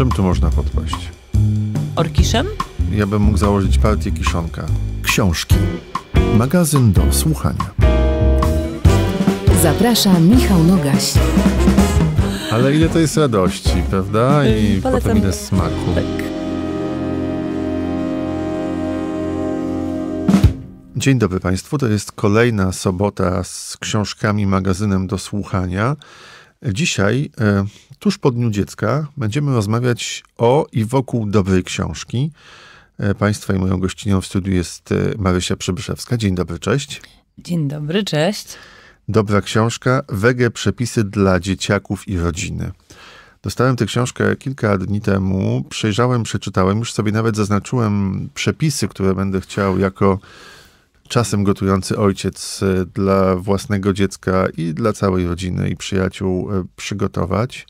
Czym tu można podpaść? Orkiszem? Ja bym mógł założyć partię kiszonka. Książki. Magazyn do słuchania. Zaprasza Michał Nogaś. Ale ile to jest radości, prawda? I Polecam. potem ile smaku. Tak. Dzień dobry Państwu, to jest kolejna sobota z książkami magazynem do słuchania. Dzisiaj, e, tuż po Dniu Dziecka, będziemy rozmawiać o i wokół dobrej książki. E, państwa i moją gościnią w studiu jest e, Marysia Przybyszewska. Dzień dobry, cześć. Dzień dobry, cześć. Dobra książka, wege przepisy dla dzieciaków i rodziny. Dostałem tę książkę kilka dni temu, przejrzałem, przeczytałem, już sobie nawet zaznaczyłem przepisy, które będę chciał jako czasem gotujący ojciec e, dla własnego dziecka i dla całej rodziny i przyjaciół e, przygotować.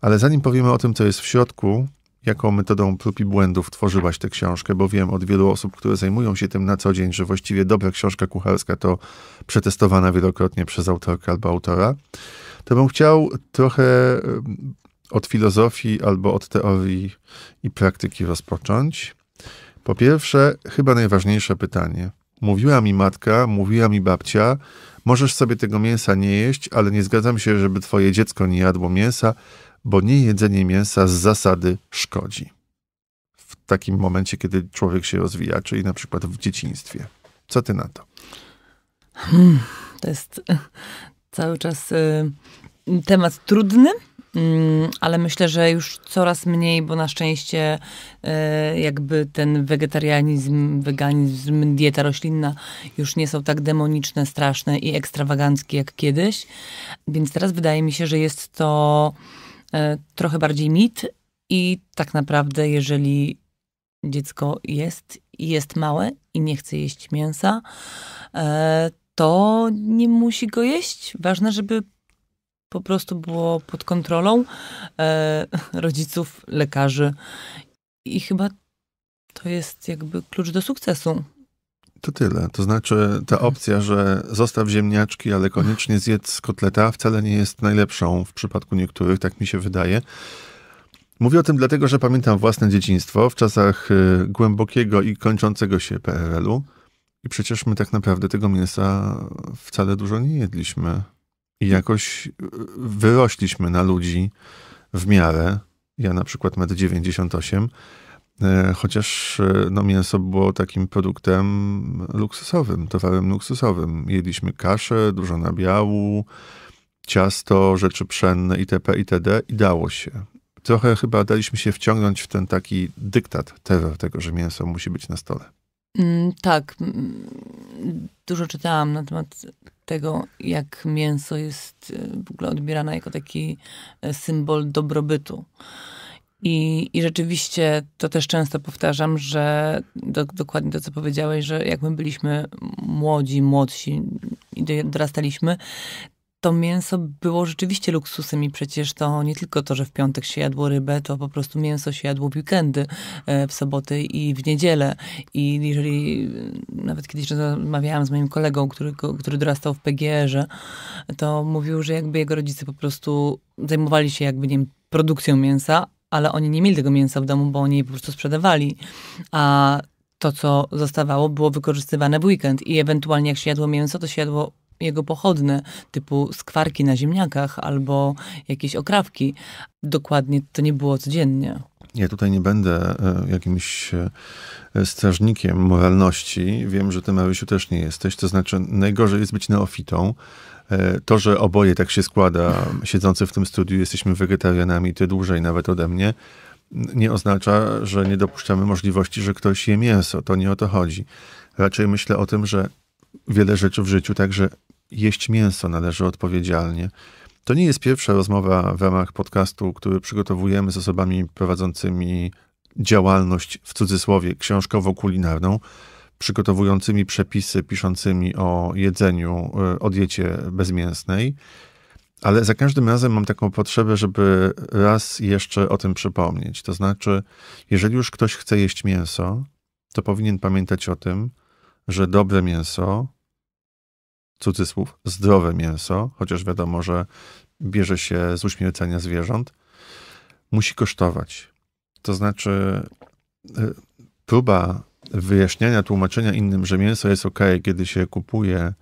Ale zanim powiemy o tym, co jest w środku, jaką metodą prób i błędów tworzyłaś tę książkę, bo wiem od wielu osób, które zajmują się tym na co dzień, że właściwie dobra książka kucharska to przetestowana wielokrotnie przez autorkę albo autora, to bym chciał trochę od filozofii albo od teorii i praktyki rozpocząć. Po pierwsze, chyba najważniejsze pytanie. Mówiła mi matka, mówiła mi babcia, możesz sobie tego mięsa nie jeść, ale nie zgadzam się, żeby twoje dziecko nie jadło mięsa, bo niejedzenie mięsa z zasady szkodzi. W takim momencie, kiedy człowiek się rozwija, czyli na przykład w dzieciństwie. Co ty na to? Hmm, to jest e, cały czas e, temat trudny, Mm, ale myślę, że już coraz mniej, bo na szczęście e, jakby ten wegetarianizm, weganizm, dieta roślinna już nie są tak demoniczne, straszne i ekstrawaganckie jak kiedyś. Więc teraz wydaje mi się, że jest to e, trochę bardziej mit i tak naprawdę jeżeli dziecko jest i jest małe i nie chce jeść mięsa, e, to nie musi go jeść. Ważne, żeby po prostu było pod kontrolą e, rodziców, lekarzy. I chyba to jest jakby klucz do sukcesu. To tyle. To znaczy ta mhm. opcja, że zostaw ziemniaczki, ale koniecznie zjedz kotleta wcale nie jest najlepszą w przypadku niektórych, tak mi się wydaje. Mówię o tym dlatego, że pamiętam własne dzieciństwo w czasach y, głębokiego i kończącego się PRL-u i przecież my tak naprawdę tego mięsa wcale dużo nie jedliśmy. I jakoś y, wyrośliśmy na ludzi w miarę. Ja na przykład 1,98 m, e, chociaż e, no, mięso było takim produktem luksusowym, towarem luksusowym. Jedliśmy kaszę, dużo nabiału, ciasto, rzeczy pszenne itp. itd. i dało się. Trochę chyba daliśmy się wciągnąć w ten taki dyktat, terror tego, że mięso musi być na stole. Mm, tak. Mm, dużo czytałam na temat tego, jak mięso jest e, w ogóle odbierane jako taki e, symbol dobrobytu. I, I rzeczywiście to też często powtarzam, że do, dokładnie to, co powiedziałeś, że jak my byliśmy młodzi, młodsi i dorastaliśmy, to mięso było rzeczywiście luksusem i przecież to nie tylko to, że w piątek się jadło rybę, to po prostu mięso się jadło w weekendy, e, w soboty i w niedzielę. I jeżeli e, nawet kiedyś rozmawiałam z moim kolegą, który, który dorastał w PGR-ze, to mówił, że jakby jego rodzice po prostu zajmowali się jakby, nie wiem, produkcją mięsa, ale oni nie mieli tego mięsa w domu, bo oni je po prostu sprzedawali. A to, co zostawało, było wykorzystywane w weekend i ewentualnie jak się jadło mięso, to się jadło jego pochodne, typu skwarki na ziemniakach albo jakieś okrawki. Dokładnie to nie było codziennie. Ja tutaj nie będę e, jakimś e, strażnikiem moralności. Wiem, że ty, Marysiu, też nie jesteś. To znaczy, najgorzej jest być neofitą. E, to, że oboje tak się składa, siedzący w tym studiu, jesteśmy wegetarianami, ty dłużej nawet ode mnie, nie oznacza, że nie dopuszczamy możliwości, że ktoś je mięso. To nie o to chodzi. Raczej myślę o tym, że wiele rzeczy w życiu, także jeść mięso należy odpowiedzialnie. To nie jest pierwsza rozmowa w ramach podcastu, który przygotowujemy z osobami prowadzącymi działalność w cudzysłowie książkowo-kulinarną, przygotowującymi przepisy, piszącymi o jedzeniu, e, o diecie bezmięsnej. Ale za każdym razem mam taką potrzebę, żeby raz jeszcze o tym przypomnieć. To znaczy, jeżeli już ktoś chce jeść mięso, to powinien pamiętać o tym, że dobre mięso cudzysłów, zdrowe mięso, chociaż wiadomo, że bierze się z uśmiercenia zwierząt, musi kosztować. To znaczy, e, próba wyjaśniania, tłumaczenia innym, że mięso jest ok, kiedy się kupuje,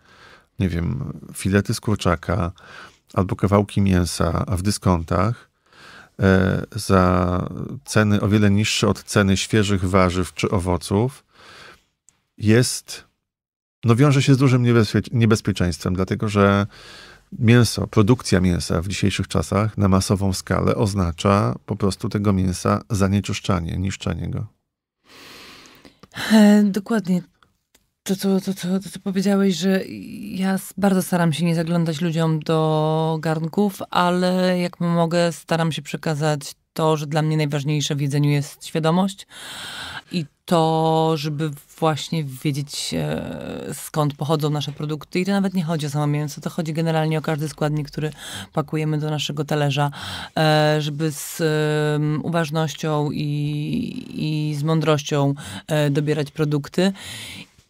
nie wiem, filety z kurczaka albo kawałki mięsa, a w dyskontach e, za ceny o wiele niższe od ceny świeżych warzyw czy owoców, jest no wiąże się z dużym niebezpieczeństwem, dlatego że mięso, produkcja mięsa w dzisiejszych czasach na masową skalę oznacza po prostu tego mięsa zanieczyszczanie, niszczenie go. E, dokładnie. To co, to, to, to, co powiedziałeś, że ja bardzo staram się nie zaglądać ludziom do garnków, ale jak mogę, staram się przekazać to, że dla mnie najważniejsze w jedzeniu jest świadomość i to, żeby właśnie wiedzieć e, skąd pochodzą nasze produkty. I to nawet nie chodzi o samo mięso, to chodzi generalnie o każdy składnik, który pakujemy do naszego talerza, e, żeby z uważnością i, i z mądrością e, dobierać produkty.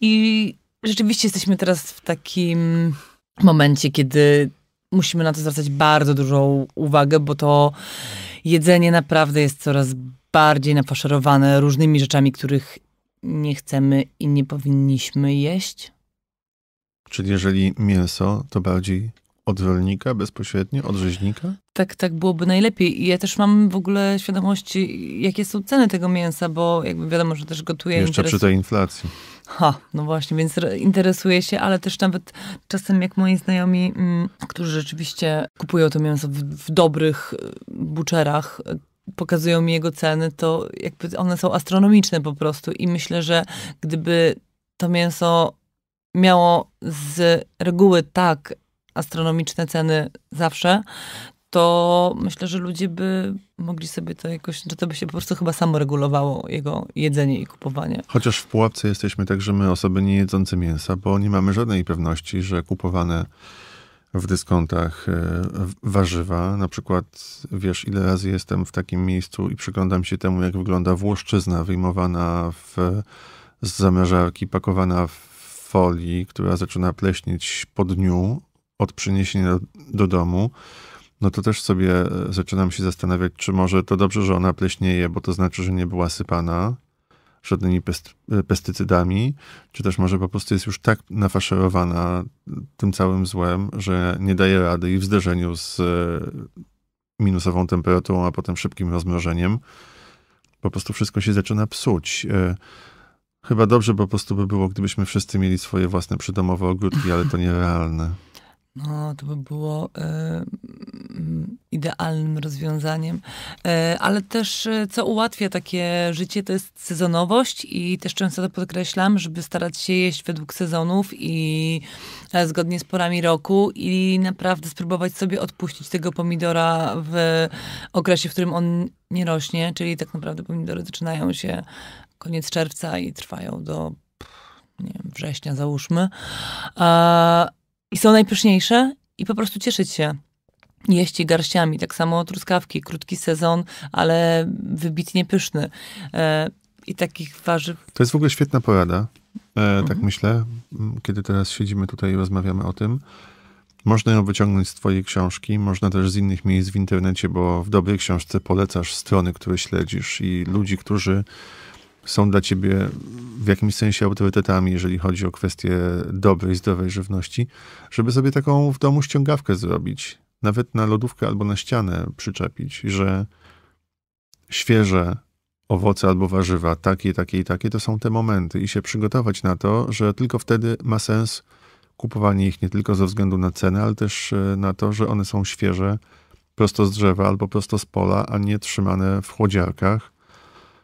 I rzeczywiście jesteśmy teraz w takim momencie, kiedy musimy na to zwracać bardzo dużą uwagę, bo to jedzenie naprawdę jest coraz bardziej nafaszerowane różnymi rzeczami, których nie chcemy i nie powinniśmy jeść. Czyli jeżeli mięso, to bardziej od rolnika bezpośrednio, od rzeźnika? Tak, tak byłoby najlepiej. I ja też mam w ogóle świadomości, jakie są ceny tego mięsa, bo jakby wiadomo, że też gotuję. Jeszcze interesu... przy tej inflacji. Ha, no właśnie, więc interesuję się, ale też nawet czasem jak moi znajomi, mm, którzy rzeczywiście kupują to mięso w, w dobrych y, buczerach, pokazują mi jego ceny, to jakby one są astronomiczne po prostu i myślę, że gdyby to mięso miało z reguły tak astronomiczne ceny zawsze, to myślę, że ludzie by mogli sobie to jakoś, że to by się po prostu chyba samo regulowało, jego jedzenie i kupowanie. Chociaż w pułapce jesteśmy także my, osoby nie jedzące mięsa, bo nie mamy żadnej pewności, że kupowane w dyskontach e, warzywa. Na przykład, wiesz, ile razy jestem w takim miejscu i przyglądam się temu, jak wygląda włoszczyzna wyjmowana w, z zamrażarki, pakowana w folii, która zaczyna pleśnieć po dniu od przyniesienia do, do domu. No to też sobie e, zaczynam się zastanawiać, czy może to dobrze, że ona pleśnieje, bo to znaczy, że nie była sypana żadnymi e, pestycydami, czy też może po prostu jest już tak nafaszerowana tym całym złem, że nie daje rady i w zderzeniu z e, minusową temperaturą, a potem szybkim rozmrożeniem, po prostu wszystko się zaczyna psuć. E, chyba dobrze po prostu by było, gdybyśmy wszyscy mieli swoje własne przydomowe ogródki, ale to nierealne. No, to by było idealnym rozwiązaniem, e, ale też e, co ułatwia takie życie, to jest sezonowość i też często to podkreślam, żeby starać się jeść według sezonów i e, zgodnie z porami roku i naprawdę spróbować sobie odpuścić tego pomidora w okresie, w którym on nie rośnie, czyli tak naprawdę pomidory zaczynają się koniec czerwca i trwają do nie wiem, września załóżmy. I są najpyszniejsze i po prostu cieszyć się jeści garściami. Tak samo truskawki, krótki sezon, ale wybitnie pyszny. E, I takich warzyw. To jest w ogóle świetna porada. E, mhm. Tak mhm. myślę, kiedy teraz siedzimy tutaj i rozmawiamy o tym. Można ją wyciągnąć z Twojej książki, można też z innych miejsc w internecie, bo w dobrej książce polecasz strony, które śledzisz i ludzi, którzy są dla Ciebie w jakimś sensie autorytetami, jeżeli chodzi o kwestie dobrej, zdrowej żywności, żeby sobie taką w domu ściągawkę zrobić nawet na lodówkę albo na ścianę przyczepić, że świeże owoce albo warzywa, takie, takie i takie, to są te momenty i się przygotować na to, że tylko wtedy ma sens kupowanie ich nie tylko ze względu na cenę, ale też e, na to, że one są świeże, prosto z drzewa albo prosto z pola, a nie trzymane w chłodziarkach.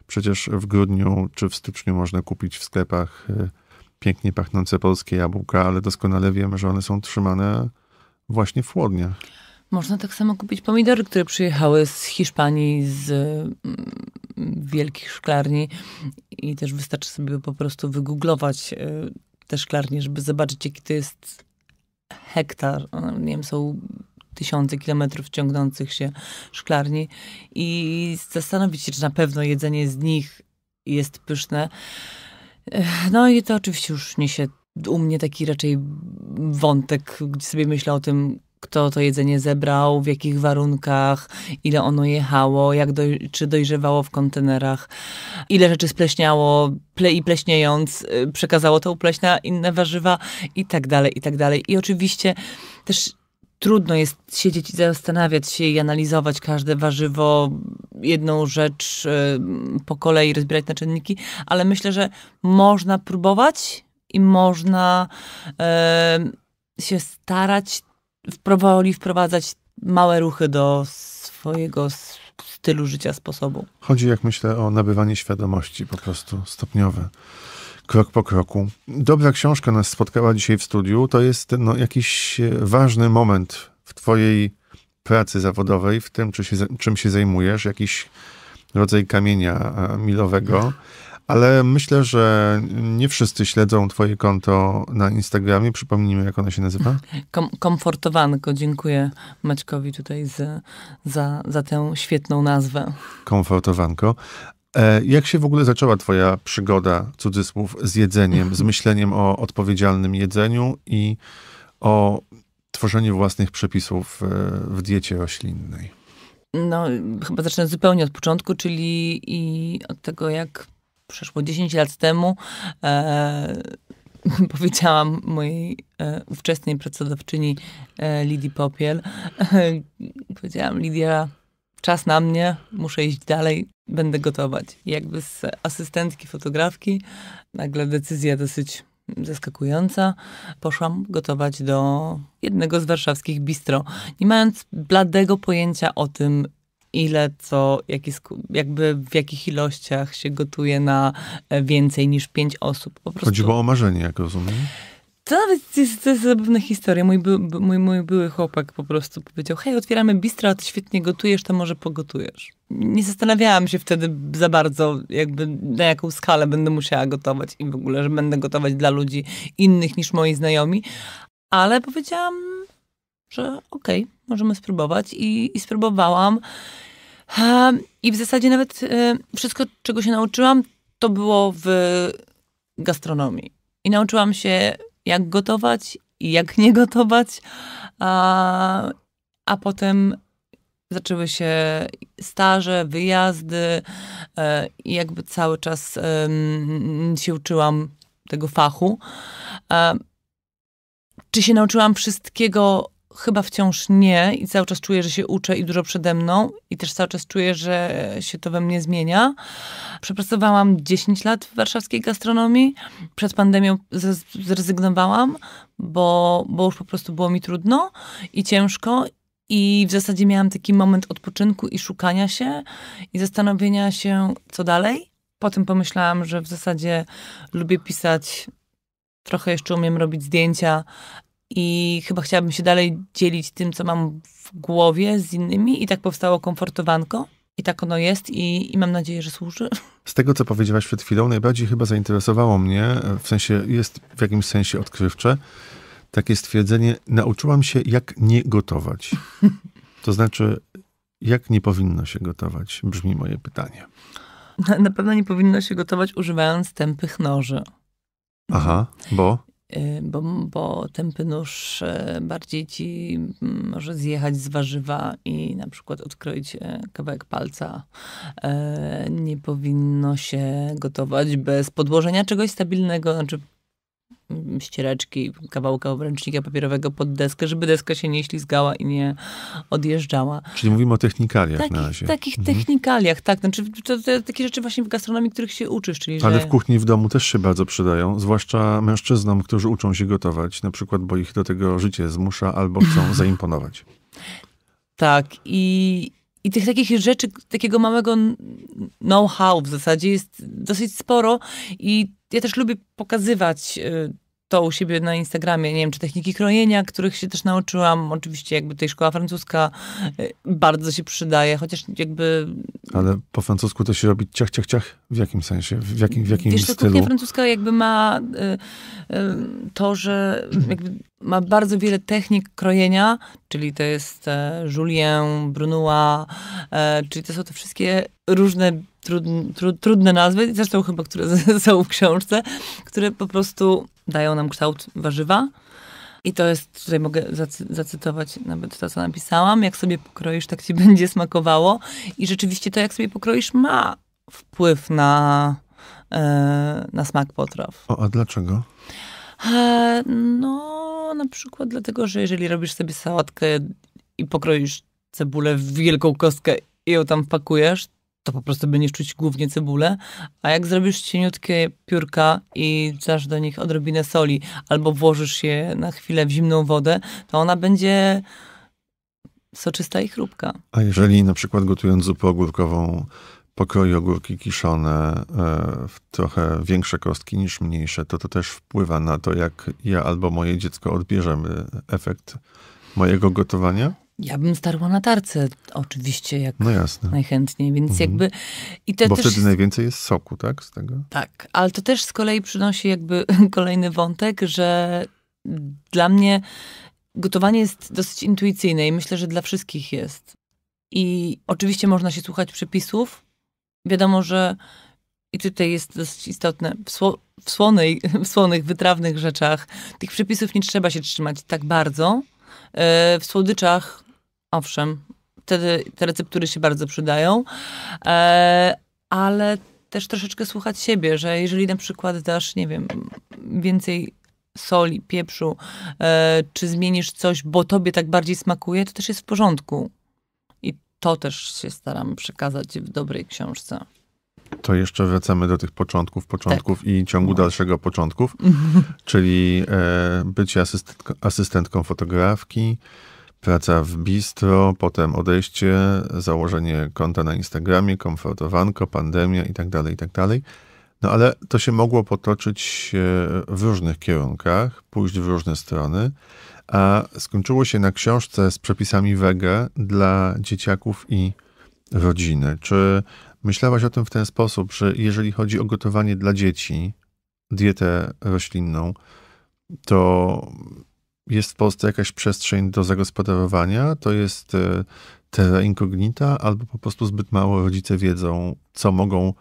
Przecież w grudniu czy w styczniu można kupić w sklepach e, pięknie pachnące polskie jabłka, ale doskonale wiemy, że one są trzymane właśnie w chłodniach. Można tak samo kupić pomidory, które przyjechały z Hiszpanii, z mm, wielkich szklarni i też wystarczy sobie po prostu wygooglować e, te szklarnie, żeby zobaczyć, jaki to jest hektar. Nie wiem, są tysiące kilometrów ciągnących się szklarni i zastanowić się, czy na pewno jedzenie z nich jest pyszne. E, no i to oczywiście już niesie u mnie taki raczej wątek, gdzie sobie myślę o tym, kto to jedzenie zebrał, w jakich warunkach, ile ono jechało, jak doj czy dojrzewało w kontenerach, ile rzeczy spleśniało ple i pleśniejąc y, przekazało tą pleśń na inne warzywa i tak dalej, i tak dalej. I oczywiście też trudno jest siedzieć i zastanawiać się i analizować każde warzywo, jedną rzecz y, po kolei, rozbierać na czynniki, ale myślę, że można próbować i można y, się starać powoli wprowadzać małe ruchy do swojego stylu życia, sposobu. Chodzi, jak myślę, o nabywanie świadomości po prostu stopniowe. Krok po kroku. Dobra książka nas spotkała dzisiaj w studiu. To jest no, jakiś e, ważny moment w Twojej pracy zawodowej, w tym, czy się, czym się zajmujesz, jakiś rodzaj kamienia milowego ale myślę, że nie wszyscy śledzą twoje konto na Instagramie. Przypomnijmy, jak ono się nazywa. Kom komfortowanko. Dziękuję Maćkowi tutaj za, za, za tę świetną nazwę. Komfortowanko. E, jak się w ogóle zaczęła Twoja przygoda, cudzysłów, z jedzeniem, z myśleniem o odpowiedzialnym jedzeniu i o tworzeniu własnych przepisów e, w diecie roślinnej? No, chyba zacznę zupełnie od początku, czyli i od tego, jak przeszło 10 lat temu e, powiedziałam mojej e, ówczesnej pracodawczyni e, Lidii Popiel, powiedziałam Lidia, czas na mnie, muszę iść dalej, będę gotować. I jakby z asystentki fotografki nagle decyzja dosyć zaskakująca, poszłam gotować do jednego z warszawskich bistro, nie mając bladego pojęcia o tym, ile co, jaki, jakby w jakich ilościach się gotuje na e, więcej niż pięć osób. Po prostu. Chodziło o marzenie, jak rozumiem. To nawet jest, to jest zabawna historia. Mój, mój, mój były chłopak po prostu powiedział, hej, otwieramy bistro, a ty świetnie gotujesz, to może pogotujesz. Nie zastanawiałam się wtedy za bardzo, jakby na jaką skalę będę musiała gotować i w ogóle, że będę gotować dla ludzi innych niż moi znajomi, ale powiedziałam, że okej, okay, możemy spróbować i, i spróbowałam. I w zasadzie nawet e, wszystko, czego się nauczyłam, to było w gastronomii. I nauczyłam się, jak gotować i jak nie gotować. A, a potem zaczęły się staże, wyjazdy e, i jakby cały czas się uczyłam tego fachu. Czy się nauczyłam wszystkiego chyba wciąż nie i cały czas czuję, że się uczę i dużo przede mną i też cały czas czuję, że się to we mnie zmienia. Przepracowałam 10 lat w warszawskiej gastronomii. Przed pandemią zrezygnowałam, bo, bo już po prostu było mi trudno i ciężko i w zasadzie miałam taki moment odpoczynku i szukania się i zastanowienia się, co dalej. Potem pomyślałam, że w zasadzie lubię pisać, trochę jeszcze umiem robić zdjęcia, i chyba chciałabym się dalej dzielić tym, co mam w głowie z innymi i tak powstało komfortowanko. I tak ono jest i, i mam nadzieję, że służy. Z tego, co powiedziałaś przed chwilą, najbardziej chyba zainteresowało mnie, e, w sensie jest w jakimś sensie odkrywcze, takie stwierdzenie, nauczyłam się jak nie gotować. To znaczy, jak nie powinno się gotować, brzmi moje pytanie. Na, na pewno nie powinno się gotować używając tępych noży. Aha, bo? Y, bo, bo tępy nóż e, bardziej ci mm, może zjechać z warzywa i na przykład odkroić e, kawałek palca. E, nie powinno się gotować bez podłożenia czegoś stabilnego, znaczy ściereczki, kawałka obręcznika papierowego pod deskę, żeby deska się nie ślizgała i nie odjeżdżała. Czyli mówimy o technikaliach takich, na razie. Takich mhm. technikaliach, tak. Znaczy, to, to, takie rzeczy właśnie w gastronomii, których się uczysz. Czyli, Ale że... w kuchni w domu też się bardzo przydają, zwłaszcza mężczyznom, którzy uczą się gotować, na przykład, bo ich do tego życie zmusza albo chcą zaimponować. Tak i, i tych takich rzeczy, takiego małego know-how w zasadzie jest dosyć sporo i ja też lubię pokazywać y, to u siebie na Instagramie, nie wiem, czy techniki krojenia, których się też nauczyłam. Oczywiście jakby tej szkoła francuska y, bardzo się przydaje, chociaż jakby... Ale po francusku to się robi ciach, ciach, ciach? W jakim sensie? W jakim, w jakim Wiesz, stylu? Wiesz, kuchnia francuska jakby ma y, y, to, że jakby ma bardzo wiele technik krojenia, czyli to jest e, Julien, Brunois, e, czyli to są te wszystkie różne trudne, trudne nazwy, zresztą chyba, które są w książce, które po prostu dają nam kształt warzywa. I to jest, tutaj mogę zacy zacytować nawet to, co napisałam. Jak sobie pokroisz, tak ci będzie smakowało. I rzeczywiście to, jak sobie pokroisz, ma wpływ na, e, na smak potraw. O, a dlaczego? E, no, na przykład dlatego, że jeżeli robisz sobie sałatkę i pokroisz cebulę w wielką kostkę i ją tam pakujesz, to po prostu będziesz czuć głównie cebulę, a jak zrobisz cieniutkie piórka i dasz do nich odrobinę soli albo włożysz je na chwilę w zimną wodę, to ona będzie soczysta i chrupka. A jeżeli na przykład gotując zupę ogórkową pokroi ogórki kiszone e, w trochę większe kostki niż mniejsze, to to też wpływa na to, jak ja albo moje dziecko odbierzemy efekt mojego gotowania? Ja bym starła na tarce oczywiście, jak no najchętniej, więc mhm. jakby... I to Bo też... wtedy najwięcej jest soku, tak? Z tego? Tak, ale to też z kolei przynosi jakby kolejny wątek, że dla mnie gotowanie jest dosyć intuicyjne i myślę, że dla wszystkich jest. I oczywiście można się słuchać przepisów. Wiadomo, że i tutaj jest dosyć istotne, w, sło, w, słonej, w słonych, wytrawnych rzeczach tych przepisów nie trzeba się trzymać tak bardzo. E, w słodyczach owszem, te, te receptury się bardzo przydają, e, ale też troszeczkę słuchać siebie, że jeżeli na przykład dasz, nie wiem, więcej soli, pieprzu, e, czy zmienisz coś, bo tobie tak bardziej smakuje, to też jest w porządku. I to też się staram przekazać w dobrej książce. To jeszcze wracamy do tych początków, początków tak. i ciągu no. dalszego początków, czyli e, bycie asystentką, asystentką fotografki, Praca w bistro, potem odejście, założenie konta na Instagramie, komfortowanko, pandemia itd., tak itd. Tak no ale to się mogło potoczyć e, w różnych kierunkach, pójść w różne strony, a skończyło się na książce z przepisami wege dla dzieciaków i rodziny. Czy myślałaś o tym w ten sposób, że jeżeli chodzi o gotowanie dla dzieci, dietę roślinną, to jest w Polsce jakaś przestrzeń do zagospodarowania, to jest e, terra incognita, albo po prostu zbyt mało rodzice wiedzą, co mogą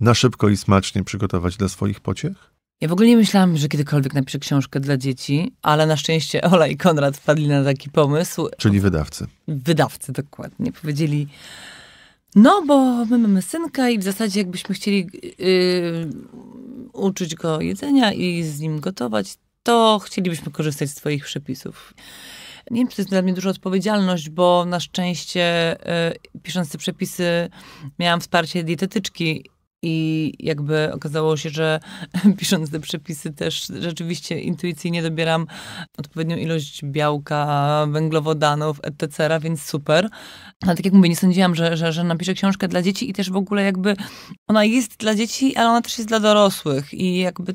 na szybko i smacznie przygotować dla swoich pociech? Ja w ogóle nie myślałam, że kiedykolwiek napiszę książkę dla dzieci, ale na szczęście Ola i Konrad wpadli na taki pomysł. Czyli wydawcy. Wydawcy, dokładnie. Powiedzieli, no bo my mamy synka i w zasadzie jakbyśmy chcieli yy, uczyć go jedzenia i z nim gotować, to chcielibyśmy korzystać z Twoich przepisów. Nie wiem, czy to jest dla mnie duża odpowiedzialność, bo na szczęście y, pisząc te przepisy miałam wsparcie dietetyczki i jakby okazało się, że pisząc te przepisy też rzeczywiście intuicyjnie dobieram odpowiednią ilość białka, węglowodanów, etc., więc super. Ale tak jak mówię, nie sądziłam, że, że, że napiszę książkę dla dzieci i też w ogóle jakby ona jest dla dzieci, ale ona też jest dla dorosłych i jakby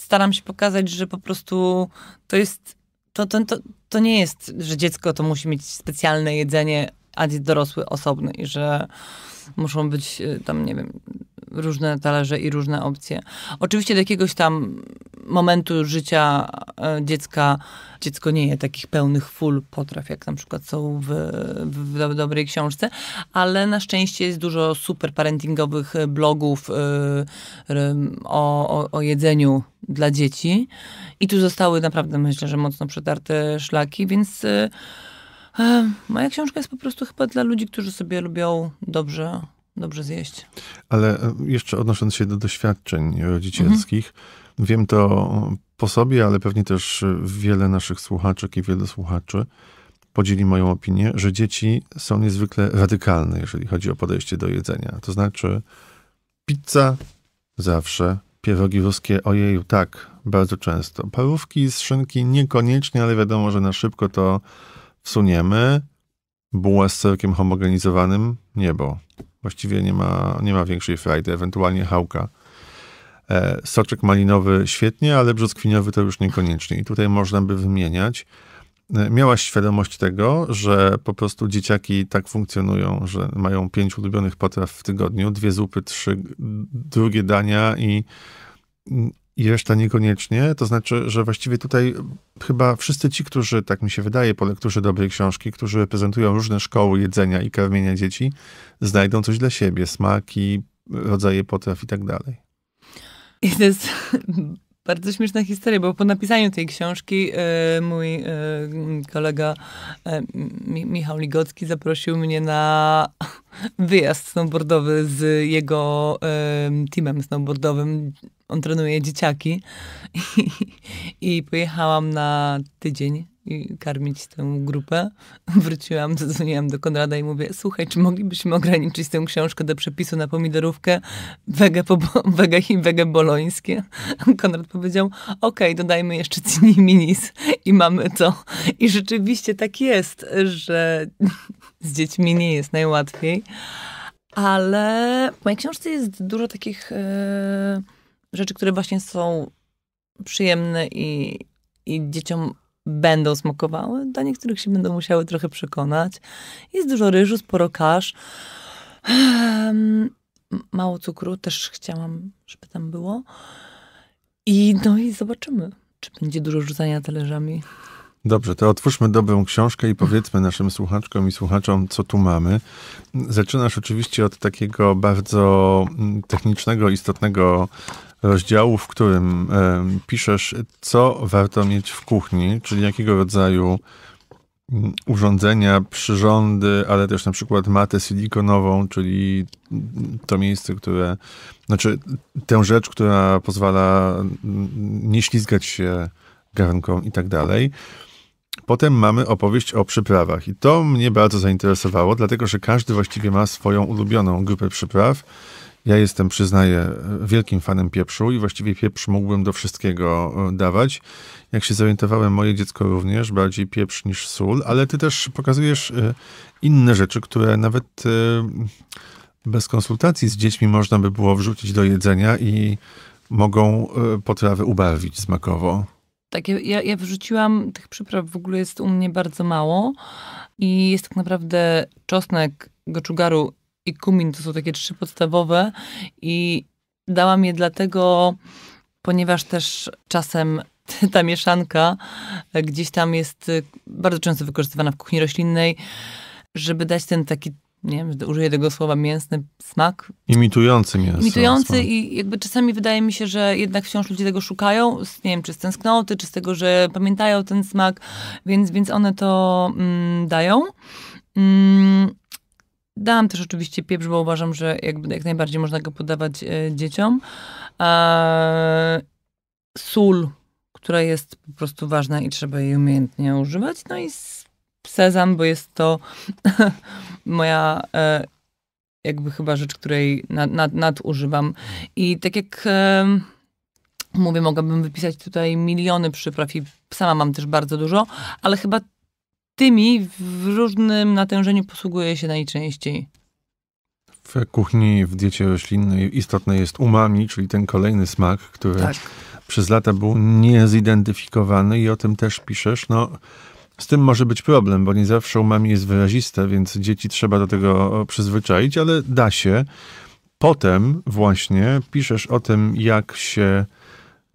staram się pokazać, że po prostu to jest to, to, to, to nie jest, że dziecko to musi mieć specjalne jedzenie a jest dorosły osobny i że muszą być y, tam, nie wiem, różne talerze i różne opcje. Oczywiście do jakiegoś tam momentu życia e, dziecka dziecko nie je takich pełnych full potraw, jak na przykład są w, w, w dobrej książce, ale na szczęście jest dużo super parentingowych e, blogów yy, o, o jedzeniu dla dzieci i tu zostały naprawdę, myślę, że mocno przetarte szlaki, więc... Yy, Moja książka jest po prostu chyba dla ludzi, którzy sobie lubią dobrze, dobrze zjeść. Ale e, jeszcze odnosząc się do doświadczeń rodzicielskich, mhm. wiem to po sobie, ale pewnie też wiele naszych słuchaczek i wielu słuchaczy podzieli moją opinię, że dzieci są niezwykle radykalne, jeżeli chodzi o podejście do jedzenia. To znaczy, pizza zawsze, pierogi ruskie, ojeju, tak, bardzo często. Parówki z szynki niekoniecznie, ale wiadomo, że na szybko to wsuniemy bułę z całkiem homogenizowanym niebo. Właściwie nie ma, nie ma większej frajdy, ewentualnie chałka. E, soczek malinowy świetnie, ale brzoskwiniowy to już niekoniecznie. I tutaj można by wymieniać. E, miałaś świadomość tego, że po prostu dzieciaki tak funkcjonują, że mają pięć ulubionych potraw w tygodniu, dwie zupy, trzy drugie dania i i reszta niekoniecznie. To znaczy, że właściwie tutaj chyba wszyscy ci, którzy, tak mi się wydaje, po lekturze dobrej książki, którzy reprezentują różne szkoły jedzenia i karmienia dzieci, znajdą coś dla siebie, smaki, rodzaje potraw i tak dalej. I to jest bardzo śmieszna historia, bo po napisaniu tej książki y, mój y, kolega y, Michał Ligocki zaprosił mnie na wyjazd snowboardowy z jego teamem snowboardowym. On trenuje dzieciaki I, i pojechałam na tydzień i karmić tę grupę. Wróciłam, zadzwoniłam do Konrada i mówię, słuchaj, czy moglibyśmy ograniczyć tę książkę do przepisu na pomidorówkę wege, po, wege i wege bolońskie? Konrad powiedział, okej, okay, dodajmy jeszcze cini minis i mamy to. I rzeczywiście tak jest, że z dziećmi nie jest najłatwiej, ale w mojej książce jest dużo takich e, rzeczy, które właśnie są przyjemne i, i dzieciom będą smakowały, dla niektórych się będą musiały trochę przekonać. Jest dużo ryżu, sporo kasz. Mało cukru też chciałam, żeby tam było. I no i zobaczymy, czy będzie dużo rzucania talerzami. Dobrze, to otwórzmy dobrą książkę i powiedzmy naszym słuchaczkom i słuchaczom, co tu mamy. Zaczynasz oczywiście od takiego bardzo mm, technicznego, istotnego rozdziału, w którym piszesz, co warto mieć w kuchni, czyli jakiego rodzaju mm, urządzenia, przyrządy, ale też na przykład matę silikonową, czyli mm, to miejsce, które, znaczy tę rzecz, która pozwala mm, nie ślizgać się garnkom i tak dalej. Potem mamy opowieść o przyprawach i to mnie bardzo zainteresowało, dlatego że każdy właściwie ma swoją ulubioną grupę przypraw ja jestem, przyznaję, wielkim fanem pieprzu i właściwie pieprz mógłbym do wszystkiego e, dawać. Jak się zorientowałem, moje dziecko również bardziej pieprz niż sól, ale ty też pokazujesz e, inne rzeczy, które nawet e, bez konsultacji z dziećmi można by było wrzucić do jedzenia i mogą potrawy ubarwić smakowo. Tak, ja, ja wrzuciłam, tych przypraw w ogóle jest u mnie bardzo mało i jest tak naprawdę czosnek goczugaru i kumin to są takie trzy podstawowe i dałam je dlatego, ponieważ też czasem ta mieszanka e, gdzieś tam jest e, bardzo często wykorzystywana w kuchni roślinnej, żeby dać ten taki nie wiem, użyję tego słowa mięsny smak. Imitujący mięso. Imitujący smak. i jakby czasami wydaje mi się, że jednak wciąż ludzie tego szukają, nie wiem, czy z tęsknoty, czy z tego, że pamiętają ten smak, więc, więc one to mm, dają. Mm, Dam też oczywiście pieprz, bo uważam, że jak najbardziej można go podawać e, dzieciom. E, sól, która jest po prostu ważna i trzeba jej umiejętnie używać. No i sezam, bo jest to moja e, jakby chyba rzecz, której nad, nad, nadużywam. I tak jak e, mówię, mogłabym wypisać tutaj miliony przypraw i sama mam też bardzo dużo, ale chyba tymi w różnym natężeniu posługuje się najczęściej. W kuchni, w diecie roślinnej istotne jest umami, czyli ten kolejny smak, który tak. przez lata był niezidentyfikowany i o tym też piszesz. No, z tym może być problem, bo nie zawsze umami jest wyraziste, więc dzieci trzeba do tego przyzwyczaić, ale da się. Potem właśnie piszesz o tym, jak się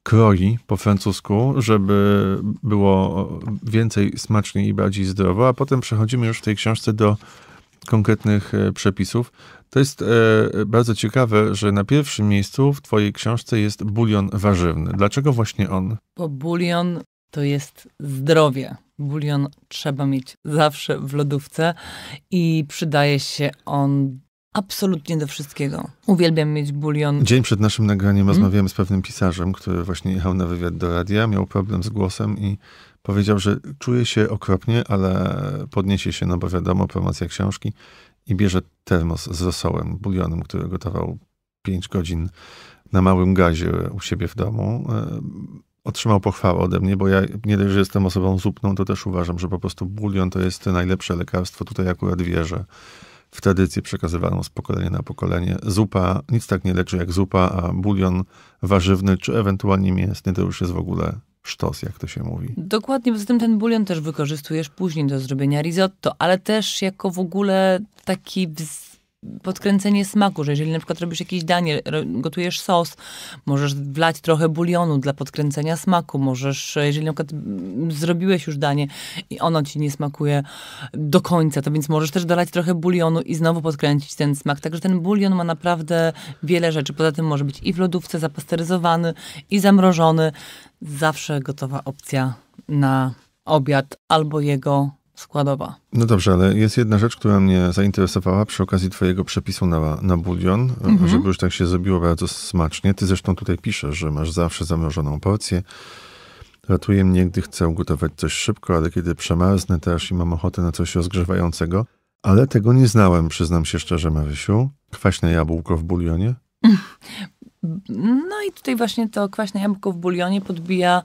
kroi po francusku, żeby było więcej smaczniej i bardziej zdrowo, a potem przechodzimy już w tej książce do konkretnych e, przepisów. To jest e, bardzo ciekawe, że na pierwszym miejscu w twojej książce jest bulion warzywny. Dlaczego właśnie on? Bo bulion to jest zdrowie. Bulion trzeba mieć zawsze w lodówce i przydaje się on absolutnie do wszystkiego. Uwielbiam mieć bulion. Dzień przed naszym nagraniem hmm? rozmawiałem z pewnym pisarzem, który właśnie jechał na wywiad do radia, miał problem z głosem i powiedział, że czuje się okropnie, ale podniesie się, no bo wiadomo, promocja książki i bierze termos z rosołem, bulionem, który gotował 5 godzin na małym gazie u siebie w domu. E, otrzymał pochwałę ode mnie, bo ja nie dość, że jestem osobą zupną, to też uważam, że po prostu bulion to jest najlepsze lekarstwo. Tutaj akurat wierzę w tradycję przekazywaną z pokolenia na pokolenie. Zupa, nic tak nie leczy jak zupa, a bulion warzywny czy ewentualnie mięsny to już jest w ogóle sztos, jak to się mówi. Dokładnie, poza tym ten bulion też wykorzystujesz później do zrobienia risotto, ale też jako w ogóle taki wz podkręcenie smaku, że jeżeli na przykład robisz jakieś danie, gotujesz sos, możesz wlać trochę bulionu dla podkręcenia smaku, możesz, jeżeli na przykład zrobiłeś już danie i ono ci nie smakuje do końca, to więc możesz też dolać trochę bulionu i znowu podkręcić ten smak. Także ten bulion ma naprawdę wiele rzeczy. Poza tym może być i w lodówce zapasteryzowany, i zamrożony. Zawsze gotowa opcja na obiad albo jego składowa. No dobrze, ale jest jedna rzecz, która mnie zainteresowała przy okazji twojego przepisu na, na bulion, mhm. żeby już tak się zrobiło bardzo smacznie. Ty zresztą tutaj piszesz, że masz zawsze zamrożoną porcję. Ratuje mnie, gdy chcę ugotować coś szybko, ale kiedy przemarznę też i mam ochotę na coś rozgrzewającego. Ale tego nie znałem, przyznam się szczerze, Marysiu. Kwaśne jabłko w bulionie? No i tutaj właśnie to kwaśne jabłko w bulionie podbija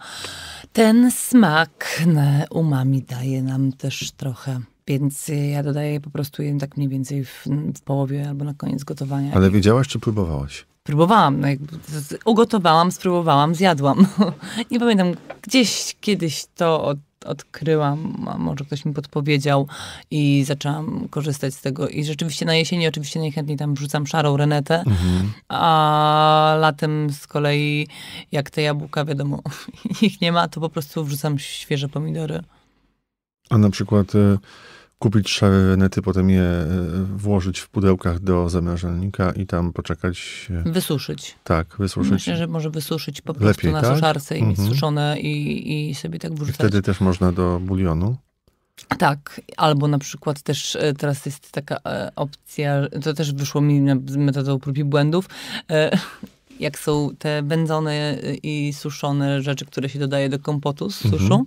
ten smak. Umami daje nam też trochę. Więc ja dodaję po prostu jeden tak mniej więcej w, w, połowie albo na koniec gotowania. Ale wiedziałaś czy próbowałaś? Próbowałam, no jakby, ugotowałam, spróbowałam, zjadłam. Nie pamiętam, gdzieś kiedyś to od odkryłam, a może ktoś mi podpowiedział i zaczęłam korzystać z tego. I rzeczywiście na jesieni oczywiście najchętniej tam wrzucam szarą renetę, mhm. a latem z kolei jak te jabłka, wiadomo, ich nie ma, to po prostu wrzucam świeże pomidory. A na przykład... Y kupić szalety, potem je e, włożyć w pudełkach do zamrażalnika i tam poczekać. E, wysuszyć. Tak, wysuszyć. Myślę, że może wysuszyć po prostu Lepiej, na tak? suszarce i mieć mhm. suszone i, i sobie tak wrzucać. I wtedy też można do bulionu. Tak, albo na przykład też e, teraz jest taka opcja, to też wyszło mi metodą prób i błędów, jak są te wędzone y, i suszone rzeczy, które się dodaje do kompotu z suszu, mhm.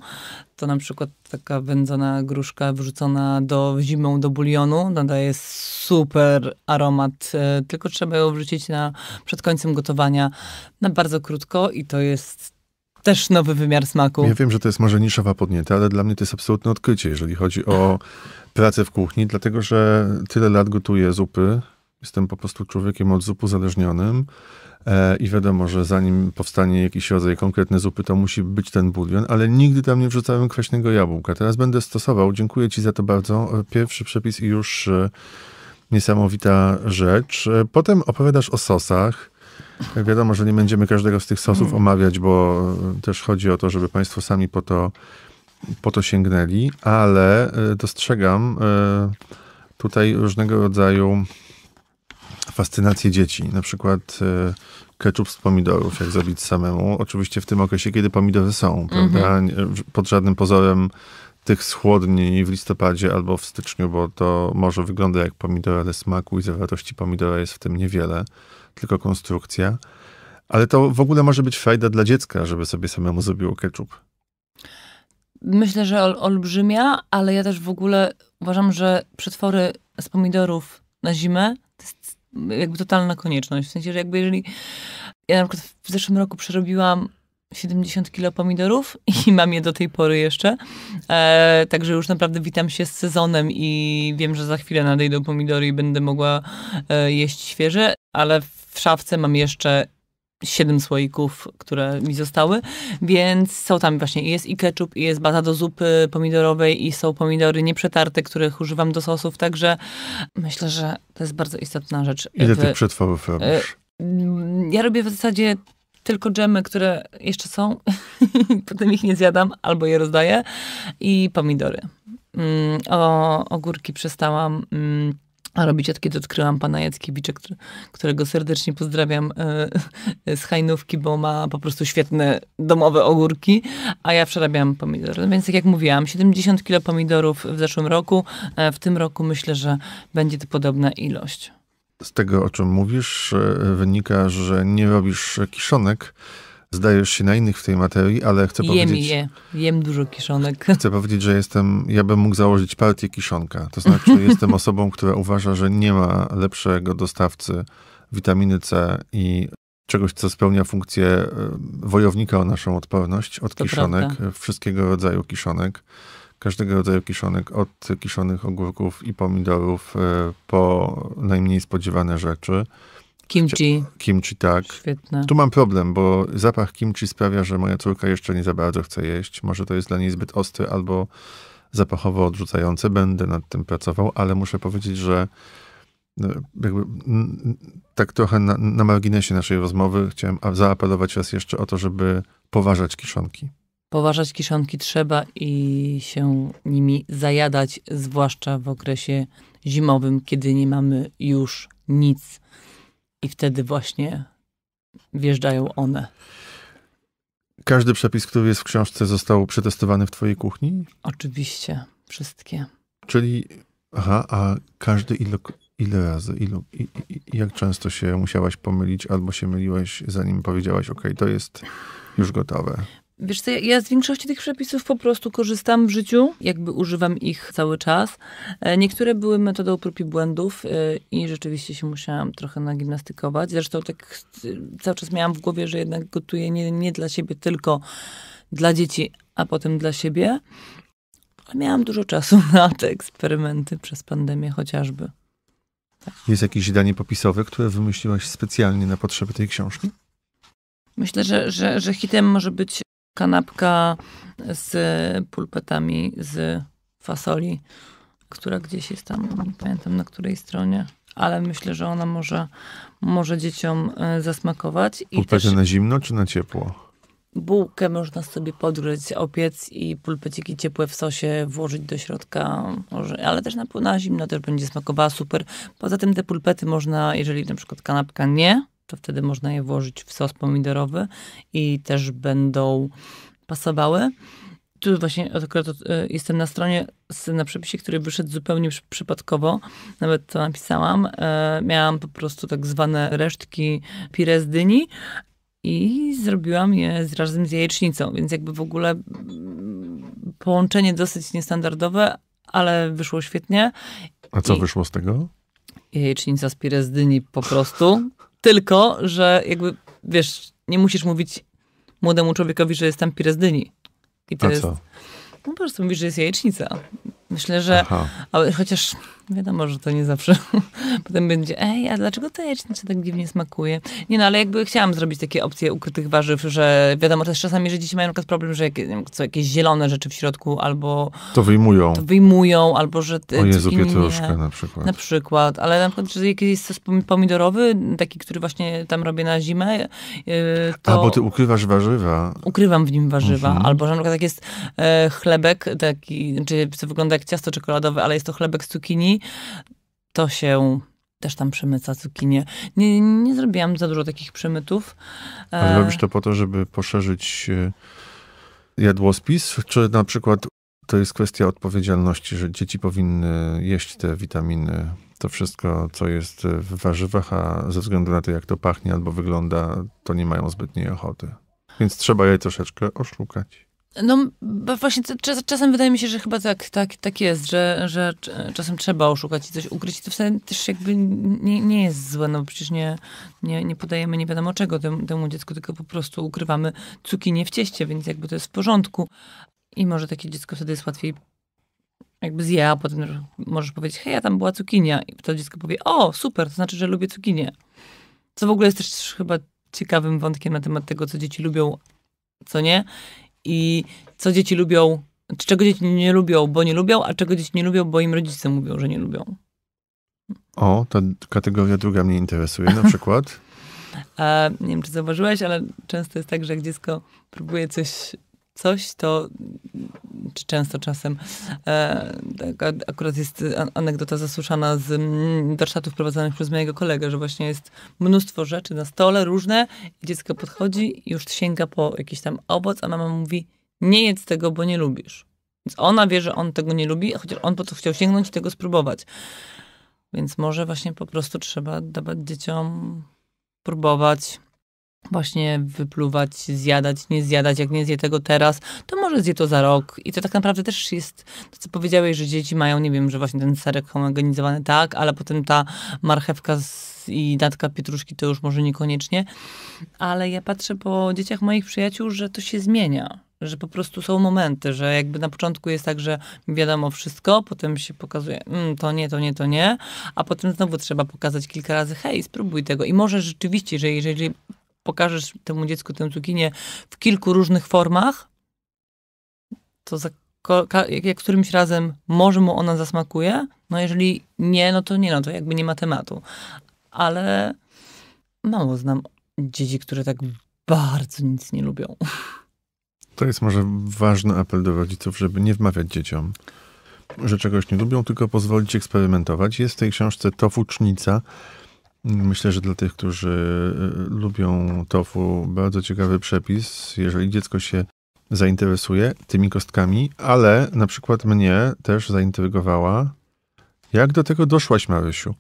to na przykład taka wędzona gruszka wrzucona do, zimą do bulionu nadaje super aromat, e, tylko trzeba ją wrzucić na, przed końcem gotowania na bardzo krótko i to jest też nowy wymiar smaku. Ja wiem, że to jest może niszowa podnieta, ale dla mnie to jest absolutne odkrycie, jeżeli chodzi o pracę w kuchni, dlatego że tyle lat gotuję zupy, jestem po prostu człowiekiem od zup uzależnionym E, I wiadomo, że zanim powstanie jakiś rodzaj konkretnej zupy, to musi być ten bulion, ale nigdy tam nie wrzucałem kwaśnego jabłka. Teraz będę stosował. Dziękuję Ci za to bardzo. E, pierwszy przepis i już e, niesamowita rzecz. Potem opowiadasz o sosach. Wiadomo, że nie będziemy każdego z tych sosów mhm. omawiać, bo też chodzi o to, żeby Państwo sami po to, po to sięgnęli, ale dostrzegam tutaj różnego rodzaju fascynację dzieci. Na przykład e, ketchup z pomidorów, jak zrobić samemu. Oczywiście w tym okresie, kiedy pomidory są, prawda? Mhm. Pod żadnym pozorem tych schłodni w listopadzie albo w styczniu, bo to może wygląda jak pomidor, ale smaku i zawartości pomidora jest w tym niewiele, tylko konstrukcja. Ale to w ogóle może być fajda dla dziecka, żeby sobie samemu zrobiło ketchup. Myślę, że ol, olbrzymia, ale ja też w ogóle uważam, że przetwory z pomidorów na zimę to jest jakby totalna konieczność. W sensie, że jakby jeżeli ja na przykład w zeszłym roku przerobiłam 70 kilo pomidorów i mam je do tej pory jeszcze. E, także już naprawdę witam się z sezonem i wiem, że za chwilę nadejdą pomidory i będę mogła e, jeść świeże, ale w szafce mam jeszcze siedem słoików, które mi zostały, więc są tam właśnie i jest i ketchup, i jest baza do zupy pomidorowej, i są pomidory nieprzetarte, których używam do sosów, także myślę, że to jest bardzo istotna rzecz. Ile w, tych przetworów e, robisz? Mm, ja robię w zasadzie tylko dżemy, które jeszcze są, potem ich nie zjadam, albo je rozdaję, i pomidory. Mm, o, ogórki przestałam mm, robić od kiedy odkryłam pana Jackiewicza, którego serdecznie pozdrawiam e, e, z Hajnówki, bo ma po prostu świetne domowe ogórki, a ja przerabiam pomidory. No więc tak jak mówiłam, 70 kilo pomidorów w zeszłym roku, e, w tym roku myślę, że będzie to podobna ilość. Z tego, o czym mówisz, wynika, że nie robisz kiszonek, zdajesz się na innych w tej materii, ale chcę jem powiedzieć... Jem je, jem dużo kiszonek. Chcę powiedzieć, że jestem, ja bym mógł założyć partię kiszonka. To znaczy jestem osobą, która uważa, że nie ma lepszego dostawcy witaminy C i czegoś, co spełnia funkcję e, wojownika o naszą odporność, od to kiszonek, prawda. wszystkiego rodzaju kiszonek, każdego rodzaju kiszonek, od kiszonych ogórków i pomidorów e, po najmniej spodziewane rzeczy. Kimchi. Znaczy, kimchi, tak. Świetne. Tu mam problem, bo zapach kimchi sprawia, że moja córka jeszcze nie za bardzo chce jeść. Może to jest dla niej zbyt ostry albo zapachowo odrzucający. Będę nad tym pracował, ale muszę powiedzieć, że no, jakby, tak trochę na, na marginesie naszej rozmowy chciałem zaapelować raz jeszcze o to, żeby poważać kiszonki. Poważać kiszonki trzeba i się nimi zajadać, zwłaszcza w okresie zimowym, kiedy nie mamy już nic i wtedy właśnie wjeżdżają one. Każdy przepis, który jest w książce, został przetestowany w Twojej kuchni? Oczywiście, wszystkie. Czyli, aha, a każdy ile ile razy, ilu, i, i, jak często się musiałaś pomylić albo się myliłeś, zanim powiedziałaś, OK, to jest już gotowe? Wiesz co, ja z większości tych przepisów po prostu korzystam w życiu, jakby używam ich cały czas. E, niektóre były metodą prób i błędów e, i rzeczywiście się musiałam trochę nagimnastykować. Zresztą tak e, cały czas miałam w głowie, że jednak gotuję nie, nie dla siebie, tylko dla dzieci, a potem dla siebie. Ale miałam dużo czasu na te eksperymenty przez pandemię chociażby. Tak. Jest jakieś danie popisowe, które wymyśliłaś specjalnie na potrzeby tej książki? Myślę, że, że, że hitem może być kanapka z pulpetami z fasoli, która gdzieś jest tam, nie pamiętam na której stronie, ale myślę, że ona może, może dzieciom e, zasmakować. Pulpety na zimno czy na ciepło? Bułkę można sobie podgrzać, opiec i pulpeciki ciepłe w sosie włożyć do środka, może, ale też na, na zimno też będzie smakowała super. Poza tym te pulpety można, jeżeli na przykład kanapka nie, to wtedy można je włożyć w sos pomidorowy i też będą pasowały. Tu właśnie akurat e, jestem na stronie na przepisie, który wyszedł zupełnie przypadkowo, nawet to napisałam. E, miałam po prostu tak zwane resztki pire z dyni i zrobiłam je razem z jajecznicą, więc jakby w ogóle połączenie dosyć niestandardowe, ale wyszło świetnie. A co I wyszło z tego? Jajecznica z pire z dyni po prostu tylko, że jakby, wiesz, nie musisz mówić młodemu człowiekowi, że jest tam z dyni. I to A jest... Co? No po prostu mówisz, że jest jajecznica. Myślę, że... Ale, chociaż Wiadomo, że to nie zawsze. Potem będzie, ej, a dlaczego to jajecznica tak dziwnie smakuje? Nie no, ale jakby chciałam zrobić takie opcje ukrytych warzyw, że wiadomo też czasami, że dzieci mają na przykład problem, że jak, wiem, jakieś zielone rzeczy w środku, albo... To wyjmują. To wyjmują, albo że... Ty, o Jezu, pietruszkę na przykład. Na przykład, ale na przykład, że jakiś pomidorowy, taki, który właśnie tam robię na zimę, yy, to... Albo ty ukrywasz warzywa. Ukrywam w nim warzywa. Mhm. Albo, że na przykład jak jest e, chlebek, taki, znaczy wygląda jak ciasto czekoladowe, ale jest to chlebek z cukinii, to się też tam przemyca cukinię. Nie, nie zrobiłam za dużo takich przemytów. A e, robisz to po to, żeby poszerzyć e, jadłospis, czy na przykład to jest kwestia odpowiedzialności, że dzieci powinny jeść te witaminy, to wszystko, co jest w warzywach, a ze względu na to, jak to pachnie albo wygląda, to nie mają zbytniej ochoty. Więc trzeba je troszeczkę oszukać. No właśnie czas, czasem wydaje mi się, że chyba tak, tak, tak jest, że, że czasem trzeba oszukać i coś ukryć. I to wtedy też jakby nie, nie jest złe, no przecież nie, nie, nie podajemy nie wiadomo czego temu, temu dziecku, tylko po prostu ukrywamy cukinię w cieście, więc jakby to jest w porządku. I może takie dziecko wtedy jest łatwiej jakby zje, a potem możesz powiedzieć, hej, ja tam była cukinia. I to dziecko powie, o, super, to znaczy, że lubię cukinię. Co w ogóle jest też chyba ciekawym wątkiem na temat tego, co dzieci lubią, co nie i co dzieci lubią, czego dzieci nie lubią, bo nie lubią, a czego dzieci nie lubią, bo im rodzice mówią, że nie lubią. O, ta kategoria druga mnie interesuje na przykład. A nie wiem, czy zauważyłeś, ale często jest tak, że jak dziecko próbuje coś coś, to czy często czasem e, tak, akurat jest anegdota zasłyszana z mm, warsztatów prowadzonych przez mojego kolegę, że właśnie jest mnóstwo rzeczy na stole różne i dziecko podchodzi już sięga po jakiś tam owoc, a mama mówi nie jedz tego, bo nie lubisz. Więc ona wie, że on tego nie lubi, chociaż on po to chciał sięgnąć i tego spróbować. Więc może właśnie po prostu trzeba dawać dzieciom próbować, właśnie wypluwać, zjadać, nie zjadać. Jak nie zje tego teraz, to może zje to za rok. I to tak naprawdę też jest to, co powiedziałeś, że dzieci mają, nie wiem, że właśnie ten serek homogenizowany tak, ale potem ta marchewka i datka pietruszki to już może niekoniecznie. Ale ja patrzę po dzieciach moich przyjaciół, że to się zmienia że po prostu są momenty, że jakby na początku jest tak, że wiadomo wszystko, potem się pokazuje mm, to nie, to nie, to nie, a potem znowu trzeba pokazać kilka razy, hej, spróbuj tego. I może rzeczywiście, że jeżeli pokażesz temu dziecku tę cukinię w kilku różnych formach, to za, jak którymś razem może mu ona zasmakuje, no jeżeli nie, no to nie, no to jakby nie ma tematu. Ale mało znam dzieci, które tak bardzo nic nie lubią. To jest może ważny apel do rodziców, żeby nie wmawiać dzieciom, że czegoś nie lubią, tylko pozwolić eksperymentować. Jest w tej książce Tofucznica, Myślę, że dla tych, którzy y, lubią tofu, bardzo ciekawy przepis. Jeżeli dziecko się zainteresuje tymi kostkami, ale na przykład mnie też zaintrygowała, jak do tego doszłaś, Marysiu?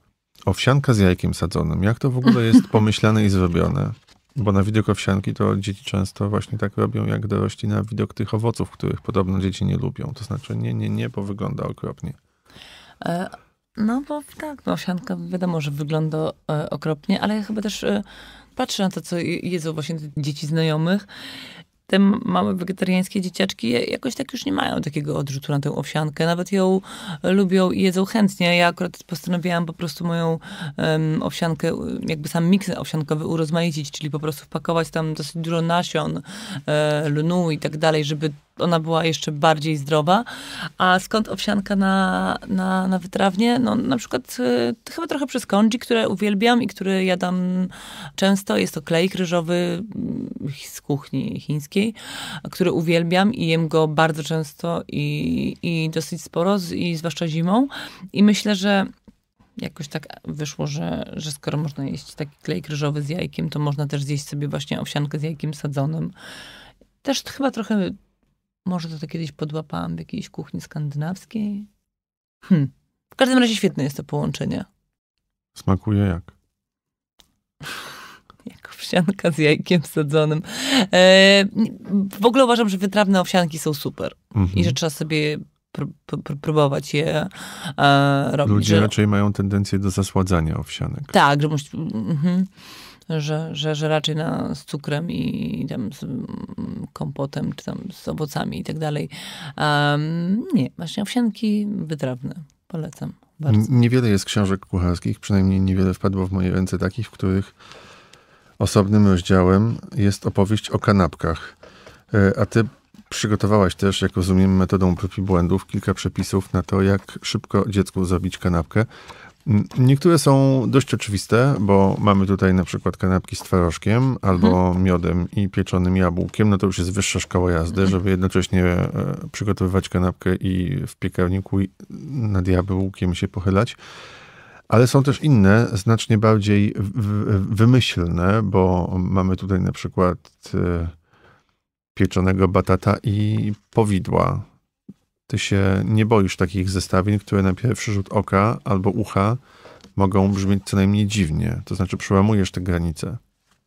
Owsianka z jajkiem sadzonym. Jak to w ogóle jest pomyślane i zrobione? Bo na widok owsianki to dzieci często właśnie tak robią, jak dorośli na widok tych owoców, których podobno dzieci nie lubią. To znaczy, nie, nie, nie, bo wygląda okropnie. E, no bo tak, no owsianka wiadomo, że wygląda e, okropnie, ale ja chyba też e, patrzę na to, co jedzą właśnie dzieci znajomych. Te małe wegetariańskie dzieciaczki jakoś tak już nie mają takiego odrzutu na tę owsiankę. Nawet ją e, lubią i jedzą chętnie. Ja akurat postanowiłam po prostu moją um, owsiankę, jakby sam miks owsiankowy urozmaicić, czyli po prostu wpakować tam dosyć dużo nasion, e, lnu i tak dalej, żeby ona była jeszcze bardziej zdrowa. A skąd owsianka na, na, na wytrawnie? No na przykład y, chyba trochę przez kondzi, które uwielbiam i które jadam często. Jest to klej ryżowy mm, z kuchni chińskiej, który uwielbiam i jem go bardzo często i, i dosyć sporo, z, i zwłaszcza zimą. I myślę, że jakoś tak wyszło, że, że skoro można jeść taki klej ryżowy z jajkiem, to można też zjeść sobie właśnie owsiankę z jajkiem sadzonym. Też chyba trochę może to, kiedyś podłapałam w jakiejś kuchni skandynawskiej. Hm. W każdym razie świetne jest to połączenie. Smakuje jak? jak owsianka z jajkiem sadzonym. E, w ogóle uważam, że wytrawne owsianki są super. Mhm. I że mhm. trzeba sobie pr pr próbować je e, robić. Ludzie że... raczej mają tendencję do zasładzania owsianek. Tak, że musi... Mhm że, że, że raczej na, z cukrem i, tam z mm, kompotem, czy tam z owocami i tak dalej. nie, właśnie owsianki wytrawne. Polecam bardzo. Niewiele jest książek kucharskich, przynajmniej niewiele wpadło w moje ręce takich, w których osobnym rozdziałem jest opowieść o kanapkach. E, a ty przygotowałaś też, jak rozumiem, metodą prób i błędów kilka przepisów na to, jak szybko dziecku zrobić kanapkę. Niektóre są dość oczywiste, bo mamy tutaj na przykład kanapki z twarożkiem albo hmm. miodem i pieczonym jabłkiem. No to już jest wyższa szkoła jazdy, mhm. żeby jednocześnie e, przygotowywać kanapkę i w piekarniku nad jabłkiem się pochylać. Ale są też inne, znacznie bardziej wymyślne, bo mamy tutaj na przykład e, pieczonego batata i powidła ty się nie boisz takich zestawień, które na pierwszy rzut oka albo ucha mogą brzmieć co najmniej dziwnie. To znaczy przełamujesz te granice.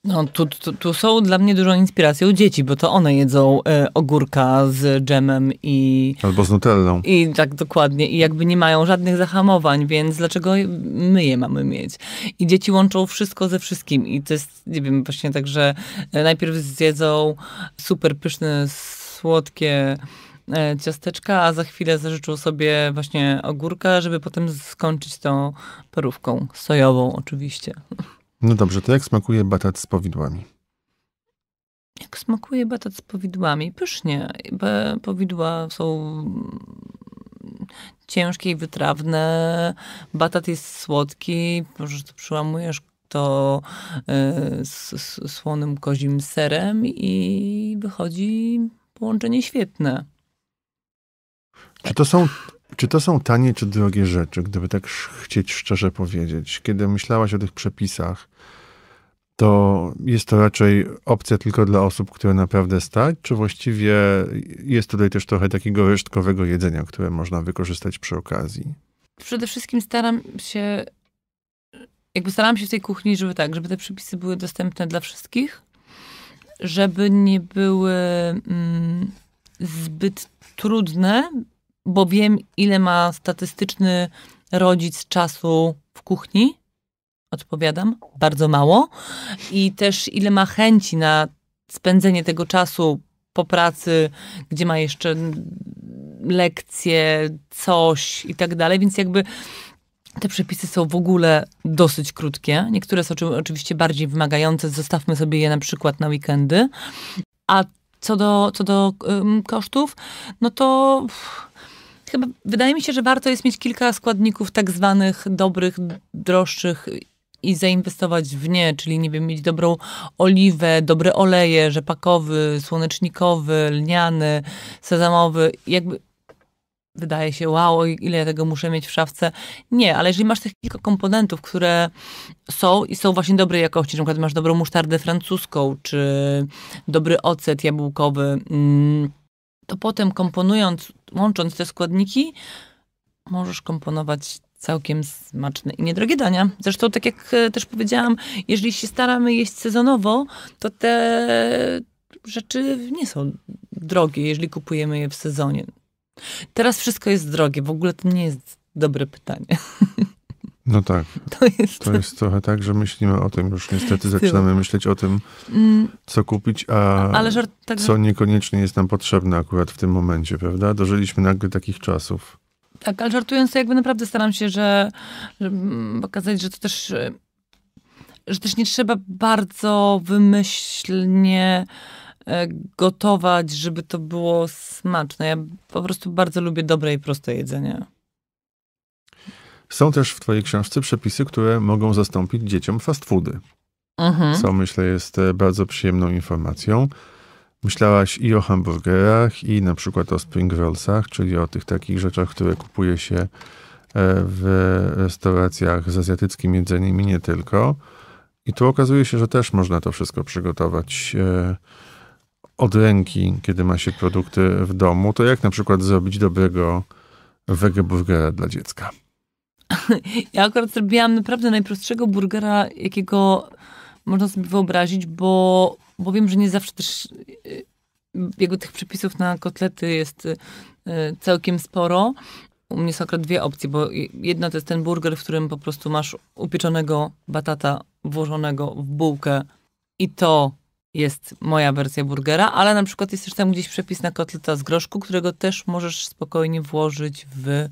No, tu, tu, tu, są dla mnie dużą inspiracją dzieci, bo to one jedzą y, ogórka z dżemem i. Albo z nutellą. I tak dokładnie. I jakby nie mają żadnych zahamowań, więc dlaczego my je mamy mieć? I dzieci łączą wszystko ze wszystkim. I to jest, nie wiem, właśnie tak, że e, najpierw zjedzą super pyszne, słodkie E, ciasteczka, a za chwilę zażyczył sobie właśnie ogórka, żeby potem skończyć tą parówką sojową oczywiście. No dobrze, to jak smakuje batat z powidłami? Jak smakuje batat z powidłami? Pysznie. Powidła są ciężkie i wytrawne. Batat jest słodki. Może to przełamujesz to z, z słonym kozim serem i wychodzi połączenie świetne. Czy to są czy to są tanie czy drogie rzeczy, gdyby tak chcieć szczerze powiedzieć? Kiedy myślałaś o tych przepisach, to jest to raczej opcja tylko dla osób, które naprawdę stać, czy właściwie jest tutaj też trochę takiego resztkowego jedzenia, które można wykorzystać przy okazji? Przede wszystkim staram się, jakby starałam się w tej kuchni, żeby tak, żeby te przepisy były dostępne dla wszystkich, żeby nie były mm, zbyt trudne, bo wiem, ile ma statystyczny rodzic czasu w kuchni. Odpowiadam, bardzo mało. I też ile ma chęci na spędzenie tego czasu po pracy, gdzie ma jeszcze lekcje, coś i tak dalej. Więc jakby te przepisy są w ogóle dosyć krótkie. Niektóre są oczywiście bardziej wymagające. Zostawmy sobie je na przykład na weekendy. A co do, co do um, kosztów, no to. Chyba wydaje mi się, że warto jest mieć kilka składników tak zwanych dobrych, droższych i zainwestować w nie, czyli nie wiem, mieć dobrą oliwę, dobre oleje, rzepakowy, słonecznikowy, lniany, sezamowy, jakby wydaje się, wow, ile ja tego muszę mieć w szafce. Nie, ale jeżeli masz tych kilka komponentów, które są i są właśnie dobrej jakości, na przykład masz dobrą musztardę francuską, czy dobry ocet jabłkowy, mm, to potem komponując, łącząc te składniki, możesz komponować całkiem smaczne i niedrogie dania. Zresztą, tak jak e, też powiedziałam, jeżeli się staramy jeść sezonowo, to te rzeczy nie są drogie, jeżeli kupujemy je w sezonie. Teraz wszystko jest drogie. W ogóle to nie jest dobre pytanie. No tak. To jest... to jest trochę tak, że myślimy o tym już niestety, zaczynamy myśleć o tym, mm. co kupić, a tak, co niekoniecznie jest nam potrzebne akurat w tym momencie, prawda? Dożyliśmy nagle takich czasów. Tak, ale żartując, to jakby naprawdę staram się, że, że mm, pokazać, że to też że też nie trzeba bardzo wymyślnie e, gotować, żeby to było smaczne. Ja po prostu bardzo lubię dobre i proste jedzenie. Są też w twojej książce przepisy, które mogą zastąpić dzieciom fast foody. Mhm. Co myślę jest e, bardzo przyjemną informacją. Myślałaś i o hamburgerach, i na przykład o spring rollsach, czyli o tych takich rzeczach, które kupuje się e, w restauracjach z azjatyckim jedzeniem i nie tylko. I tu okazuje się, że też można to wszystko przygotować e, od ręki, kiedy ma się produkty w domu. To jak na przykład zrobić dobrego wegeburgera dla dziecka? Ja akurat zrobiłam naprawdę najprostszego burgera, jakiego można sobie wyobrazić, bo, bo wiem, że nie zawsze też y, jego tych przepisów na kotlety jest y, całkiem sporo. U mnie są akurat dwie opcje, bo jedna to jest ten burger, w którym po prostu masz upieczonego batata włożonego w bułkę i to jest moja wersja burgera, ale na przykład jest też tam gdzieś przepis na kotleta z groszku, którego też możesz spokojnie włożyć w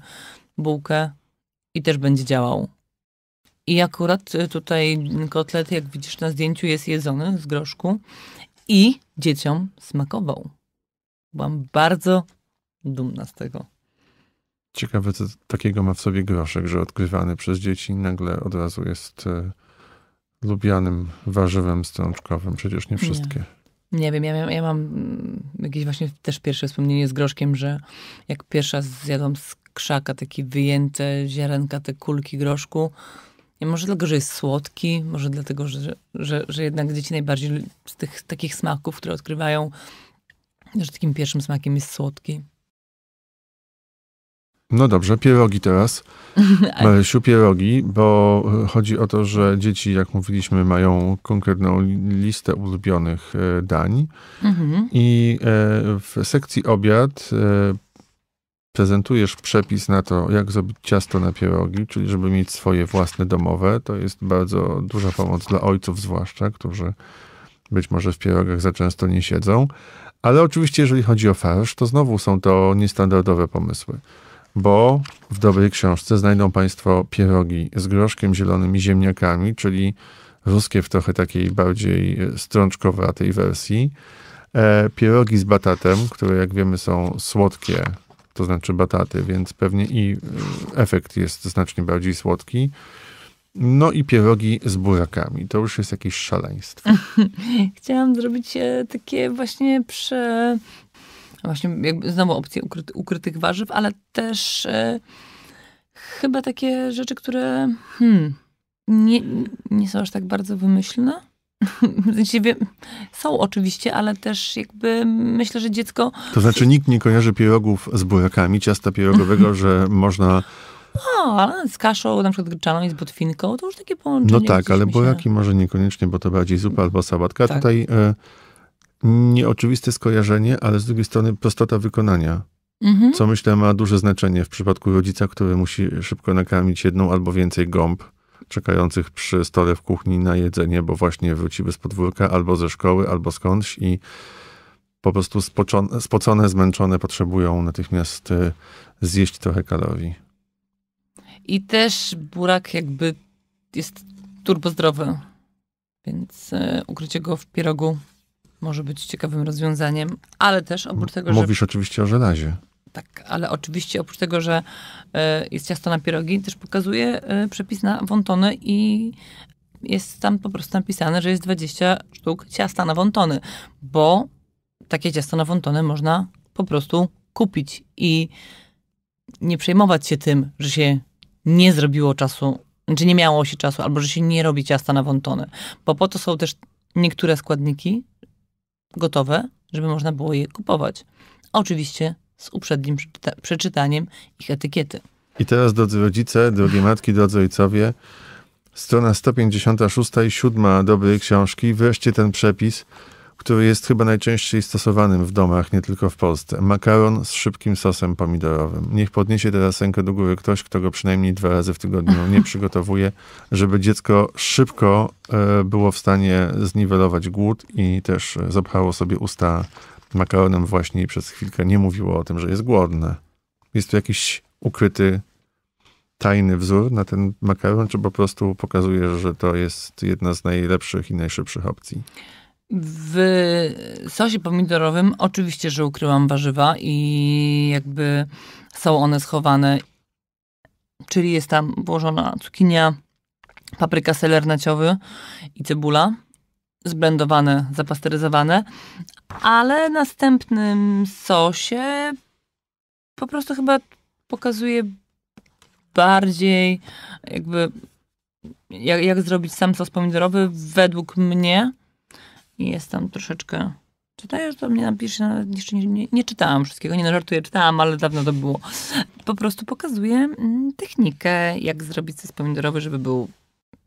bułkę i też będzie działał. I akurat y, tutaj kotlet, jak widzisz na zdjęciu, jest jedzony z groszku i dzieciom smakował. Byłam bardzo dumna z tego. Ciekawe, co takiego ma w sobie groszek, że odkrywany przez dzieci nagle od razu jest y, lubianym warzywem strączkowym. Przecież nie wszystkie. Nie, nie wiem, ja, ja mam mm, jakieś właśnie też pierwsze wspomnienie z groszkiem, że jak pierwsza zjadłam z krzaka, takie wyjęte ziarenka, te kulki groszku. Nie może dlatego, że jest słodki, może dlatego, że, że, że jednak dzieci najbardziej z tych takich smaków, które odkrywają, że takim pierwszym smakiem jest słodki. No dobrze, pierogi teraz. Marysiu, pierogi, bo chodzi o to, że dzieci, jak mówiliśmy, mają konkretną listę ulubionych e, dań. Mhm. I e, w sekcji obiad e, prezentujesz przepis na to, jak zrobić ciasto na pierogi, czyli żeby mieć swoje własne domowe. To jest bardzo duża pomoc dla ojców, zwłaszcza, którzy być może w pierogach za często nie siedzą. Ale oczywiście, jeżeli chodzi o farsz, to znowu są to niestandardowe pomysły, bo w dobrej książce znajdą Państwo pierogi z groszkiem zielonym i ziemniakami, czyli ruskie w trochę takiej bardziej strączkowatej wersji. E, pierogi z batatem, które jak wiemy są słodkie, to znaczy bataty, więc pewnie i y, efekt jest znacznie bardziej słodki. No i pierogi z burakami. To już jest jakieś szaleństwo. Chciałam zrobić e, takie właśnie prze... Właśnie jakby znowu opcje ukryty, ukrytych warzyw, ale też e, chyba takie rzeczy, które hmm, nie, nie są aż tak bardzo wymyślne. Są oczywiście, ale też jakby myślę, że dziecko. To znaczy, nikt nie kojarzy pierogów z burakami, ciasta pierogowego, że można. O, ale z kaszą, na przykład gryczaną i z botwinką, to już takie połączenie. No tak, ale buraki może niekoniecznie, bo to bardziej zupa albo sałatka. Tak. Tutaj y, nieoczywiste skojarzenie, ale z drugiej strony prostota wykonania. Mhm. Co myślę ma duże znaczenie w przypadku rodzica, który musi szybko nakarmić jedną albo więcej gąb czekających przy stole w kuchni na jedzenie, bo właśnie wróciły z podwórka albo ze szkoły, albo skądś i po prostu spoczone, spocone, zmęczone potrzebują natychmiast y, zjeść trochę kalorii. I też burak jakby jest turbozdrowy, więc y, ukrycie go w pierogu może być ciekawym rozwiązaniem, ale też oprócz tego, Mówisz że... Mówisz oczywiście o żelazie tak, ale oczywiście oprócz tego, że e, jest ciasto na pierogi, też pokazuje e, przepis na wontony i jest tam po prostu napisane, że jest 20 sztuk ciasta na wontony, bo takie ciasto na wontony można po prostu kupić i nie przejmować się tym, że się nie zrobiło czasu, czy nie miało się czasu, albo że się nie robi ciasta na wontony, bo po to są też niektóre składniki gotowe, żeby można było je kupować. Oczywiście z uprzednim przeczytaniem ich etykiety. I teraz, drodzy rodzice, drogie matki, drodzy ojcowie, strona 156 i 7 dobrej książki, wreszcie ten przepis, który jest chyba najczęściej stosowanym w domach, nie tylko w Polsce. Makaron z szybkim sosem pomidorowym. Niech podniesie teraz rękę do góry ktoś, kto go przynajmniej dwa razy w tygodniu nie przygotowuje, żeby dziecko szybko e, było w stanie zniwelować głód i też e, zapchało sobie usta makaronem właśnie przez chwilkę nie mówiło o tym, że jest głodne. Jest tu jakiś ukryty, tajny wzór na ten makaron, czy po prostu pokazuje, że to jest jedna z najlepszych i najszybszych opcji? W sosie pomidorowym oczywiście, że ukryłam warzywa i jakby są one schowane. Czyli jest tam włożona cukinia, papryka seler naciowy i cebula zblendowane, zapasteryzowane, ale następnym sosie po prostu chyba pokazuje bardziej jakby jak, jak zrobić sam sos pomidorowy według mnie. Jest tam troszeczkę... Czytajesz to mnie napisz, nawet jeszcze nie, nie, nie, czytałam wszystkiego, nie no żartuję, czytałam, ale dawno to było. Po prostu pokazuję mm, technikę, jak zrobić sos pomidorowy, żeby był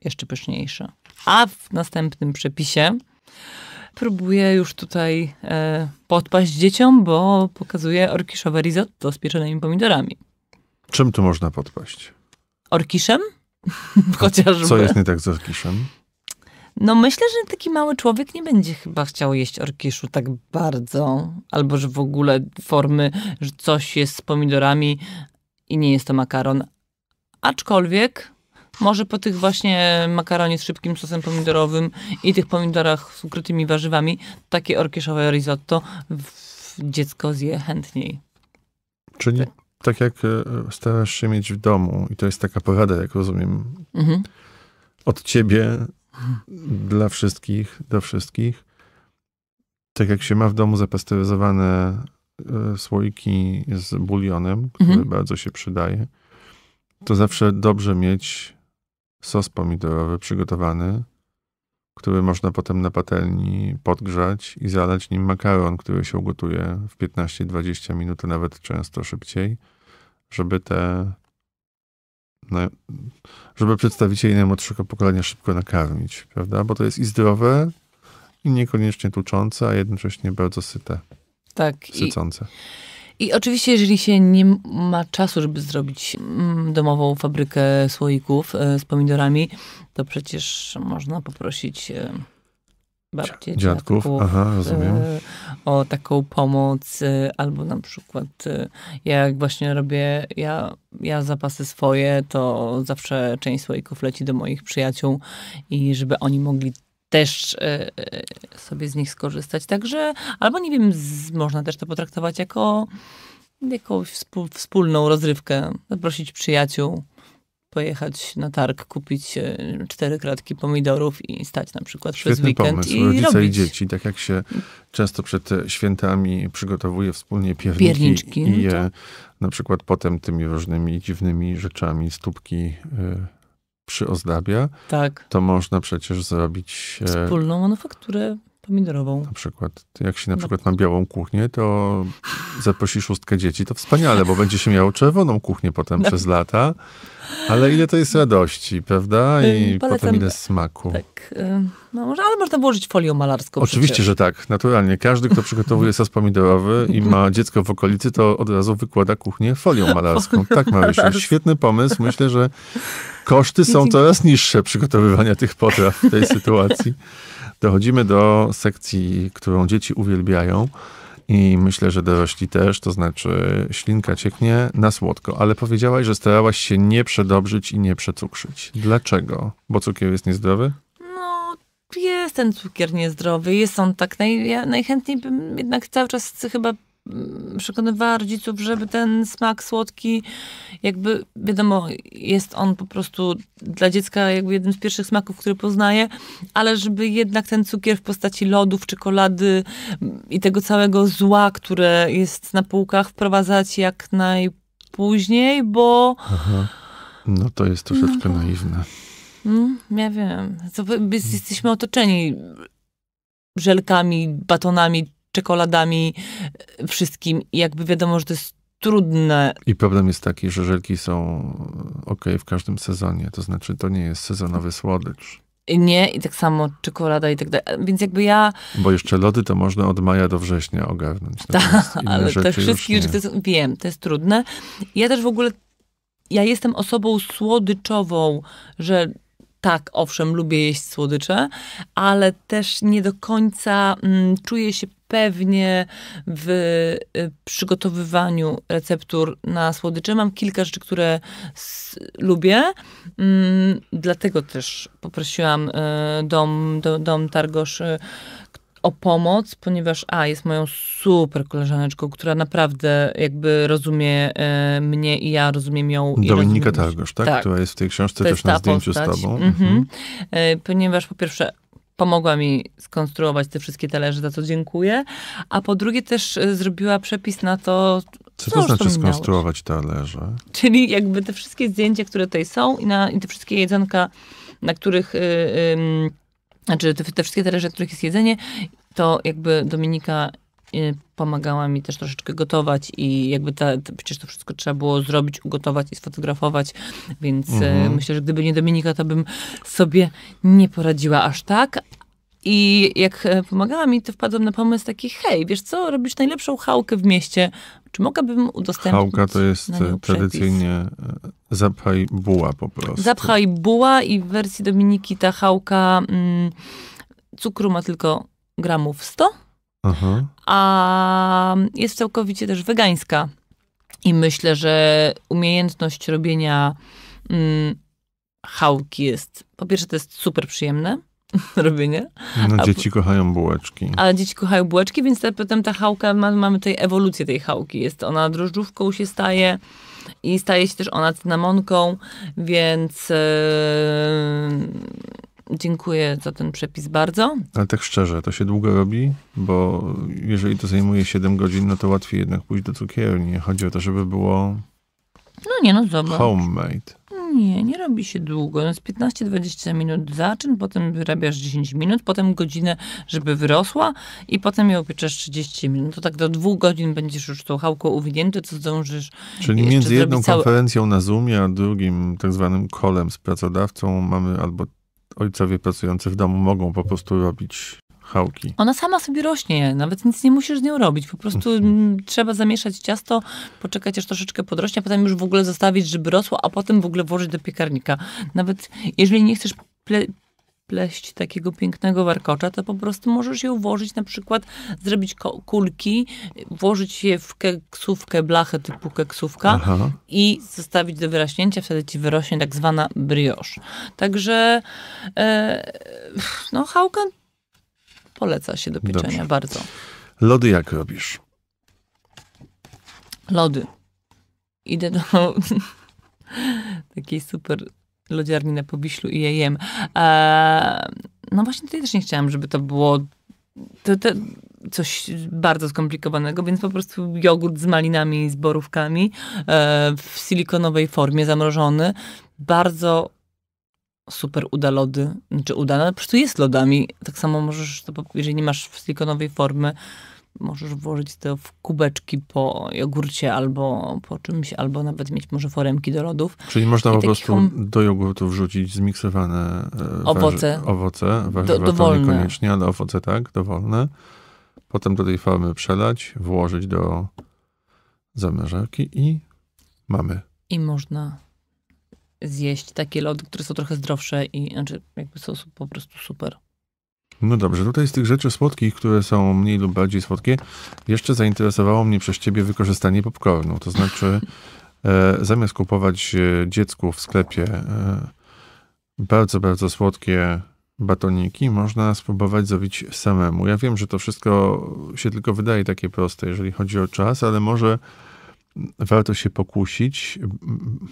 jeszcze pyszniejszy. A w następnym przepisie próbuje już tutaj e, podpaść dzieciom, bo pokazuje orkiszowe risotto z pieczonymi pomidorami. Czym tu można podpaść? Orkiszem? Chociażby. Co jest nie tak z orkiszem? No myślę, że taki mały człowiek nie będzie chyba chciał jeść orkiszu tak bardzo, albo że w ogóle formy, że coś jest z pomidorami i nie jest to makaron. Aczkolwiek może po tych właśnie makaronie z szybkim sosem pomidorowym i tych pomidorach z ukrytymi warzywami, takie orkieszowe risotto dziecko zje chętniej. Czyli tak, tak jak e, starasz się mieć w domu i to jest taka porada, jak rozumiem, mhm. od ciebie mhm. dla wszystkich, do wszystkich, tak jak się ma w domu zapasteryzowane e, słoiki z bulionem, który mhm. bardzo się przydaje, to zawsze dobrze mieć sos pomidorowy przygotowany, który można potem na patelni podgrzać i zalać nim makaron, który się ugotuje w 15-20 minut, nawet często szybciej, żeby te no, żeby przedstawicieli najmłodszego pokolenia szybko nakarmić, prawda? Bo to jest i zdrowe, i niekoniecznie tuczące, a jednocześnie bardzo syte. Tak. Sycące. I... I oczywiście, jeżeli się nie ma czasu, żeby zrobić mm, domową fabrykę słoików e, z pomidorami, to przecież można poprosić e, babcię, dziadków, dziadków Aha, rozumiem. E, o taką pomoc, albo na przykład jak właśnie robię, ja, ja zapasy swoje, to zawsze część słoików leci do moich przyjaciół i żeby oni mogli też e, e, sobie z nich skorzystać. Także, albo nie wiem, z, można też to potraktować jako jakąś współ, wspólną rozrywkę. Zaprosić przyjaciół, pojechać na targ, kupić e, cztery kratki pomidorów i stać na przykład Świetny przez weekend pomysł. i Rodzice robić. i dzieci, tak jak się często przed świętami przygotowuje wspólnie pierniki, pierniczki i no je na przykład potem tymi różnymi dziwnymi rzeczami, stópki... Y przyozdabia, tak. to można przecież zrobić... E, Wspólną manufakturę pomidorową. Na przykład. Jak się na no. przykład ma białą kuchnię, to zaprosi szóstkę dzieci, to wspaniale, bo będzie się miało czerwoną kuchnię potem no. przez lata. Ale ile to jest radości, prawda? I Polecam. potem ile smaku. Tak. No, może, ale można włożyć folią malarską. Oczywiście, przecież. że tak. Naturalnie. Każdy, kto przygotowuje sos pomidorowy i ma dziecko w okolicy, to od razu wykłada kuchnię folią malarską. Tak, Marysiu. Świetny pomysł. Myślę, że koszty są coraz niższe przygotowywania tych potraw w tej sytuacji. Dochodzimy do sekcji, którą dzieci uwielbiają i myślę, że dorośli też, to znaczy ślinka cieknie na słodko, ale powiedziałaś, że starałaś się nie przedobrzyć i nie przecukrzyć. Dlaczego? Bo cukier jest niezdrowy? No, jest ten cukier niezdrowy, jest on tak, naj, ja najchętniej bym jednak cały czas chyba Mm, przekonywała rodziców, żeby ten smak słodki, jakby wiadomo, jest on po prostu dla dziecka jakby jednym z pierwszych smaków, który poznaje, ale żeby jednak ten cukier w postaci lodów, czekolady mm, i tego całego zła, które jest na półkach, wprowadzać jak najpóźniej, bo. Aha. No to jest troszeczkę no, naiwne. Mm, ja wiem. jesteśmy otoczeni żelkami, batonami, czekoladami, e, wszystkim. jakby wiadomo, że to jest trudne. I problem jest taki, że żelki są e, ok w każdym sezonie. To znaczy, to nie jest sezonowy słodycz. Nie, i tak samo czekolada i tak dalej. Więc jakby ja. Bo jeszcze lody to można od maja do września ogarnąć. Tak, ale te wszystkie rzeczy, wiem, to jest trudne. Ja też w ogóle, ja jestem osobą słodyczową, że tak, owszem, lubię jeść słodycze, ale też nie do końca mm, czuję się pewnie w y, przygotowywaniu receptur na słodycze mam kilka rzeczy, które lubię. Mm, dlatego też poprosiłam y, dom, do, dom Targosz y, o pomoc, ponieważ A jest moją super koleżaneczką, która naprawdę jakby rozumie y, mnie i ja rozumiem ją. Dominika rozumiem... Targosz, tak? tak? Która jest w tej książce też na zdjęciu postać. z tobą. Mhm. Mhm. Y, ponieważ po pierwsze pomogła mi skonstruować te wszystkie talerze, za co dziękuję. A po drugie też y, zrobiła przepis na to, co, co to znaczy skonstruować talerze? Czyli jakby te wszystkie zdjęcia, które tutaj są i, na, i te wszystkie jedzonka, na których... Yy, yy, znaczy, te, te wszystkie talerze, na których jest jedzenie, to jakby Dominika pomagała mi też troszeczkę gotować i jakby ta, to, przecież to wszystko trzeba było zrobić, ugotować i sfotografować, więc e, mhm. myślę, że gdyby nie Dominika, to bym sobie nie poradziła aż tak. I jak e, pomagała mi, to wpadłam na pomysł taki, hej, wiesz co, robisz najlepszą chałkę w mieście, czy mogłabym udostępnić? Chałka to jest tradycyjnie e, zapchaj buła po prostu. Zapchaj buła i w wersji Dominiki ta chałka mm, cukru ma tylko gramów 100 Aha. Mhm. a jest całkowicie też wegańska. I myślę, że umiejętność robienia mm, chałki jest, po pierwsze to jest super przyjemne, robienie. No, dzieci a, kochają bułeczki. A dzieci kochają bułeczki, więc potem ta chałka, ma, mamy tutaj ewolucję tej chałki. Jest ona drożdżówką się staje i staje się też ona cynamonką, więc... Yy, dziękuję za ten przepis bardzo. Ale tak szczerze, to się długo robi, bo jeżeli to zajmuje 7 godzin, no to łatwiej jednak pójść do cukierni. Chodzi o to, żeby było. No nie, no zobacz. Homemade. Nie, nie robi się długo. No z 15-20 minut zaczyn, potem wyrabiasz 10 minut, potem godzinę, żeby wyrosła i potem ją pieczesz 30 minut. No to tak do dwóch godzin będziesz już tą chałką uwinięty, co zdążysz Czyli między jedną konferencją na Zoomie, a drugim tak zwanym kolem z pracodawcą mamy albo ojcowie pracujący w domu mogą po prostu robić chałki. Ona sama sobie rośnie, nawet nic nie musisz z nią robić. Po prostu mhm. mm, trzeba zamieszać ciasto, poczekać aż troszeczkę podrośnie, a potem już w ogóle zostawić, żeby rosło, a potem w ogóle włożyć do piekarnika. Nawet jeżeli nie chcesz spleść takiego pięknego warkocza, to po prostu możesz je ułożyć, na przykład zrobić kulki, włożyć je w keksówkę, blachę typu keksówka Aha. i zostawić do wyraśnięcia, wtedy ci wyrośnie tak zwana brioche. Także e, no chałka poleca się do pieczenia Dobrze. bardzo. Lody jak robisz? Lody. Idę do takiej super lodziarni na Powiślu i jajem. Eee, no właśnie tutaj też nie chciałam, żeby to było to, to coś bardzo skomplikowanego, więc po prostu jogurt z malinami i z borówkami e, w silikonowej formie, zamrożony. Bardzo super uda lody, czy znaczy uda, no po prostu jest lodami. Tak samo możesz, to, jeżeli nie masz w silikonowej formy, Możesz włożyć to w kubeczki po jogurcie albo po czymś, albo nawet mieć może foremki do lodów. Czyli można I po prostu hum... do jogurtu wrzucić zmiksowane e, owoce. owoce warzywa do, dowolne. to niekoniecznie, ale owoce tak, dowolne. Potem do tej formy przelać, włożyć do zamrażarki i mamy. I można zjeść takie lody, które są trochę zdrowsze i znaczy jakby są po prostu super. No dobrze, tutaj z tych rzeczy słodkich, które są mniej lub bardziej słodkie, jeszcze zainteresowało mnie przez ciebie wykorzystanie popcornu. To znaczy, e, zamiast kupować e, dziecku w sklepie e, bardzo, bardzo słodkie batoniki, można spróbować zrobić samemu. Ja wiem, że to wszystko się tylko wydaje takie proste, jeżeli chodzi o czas, ale może warto się pokusić,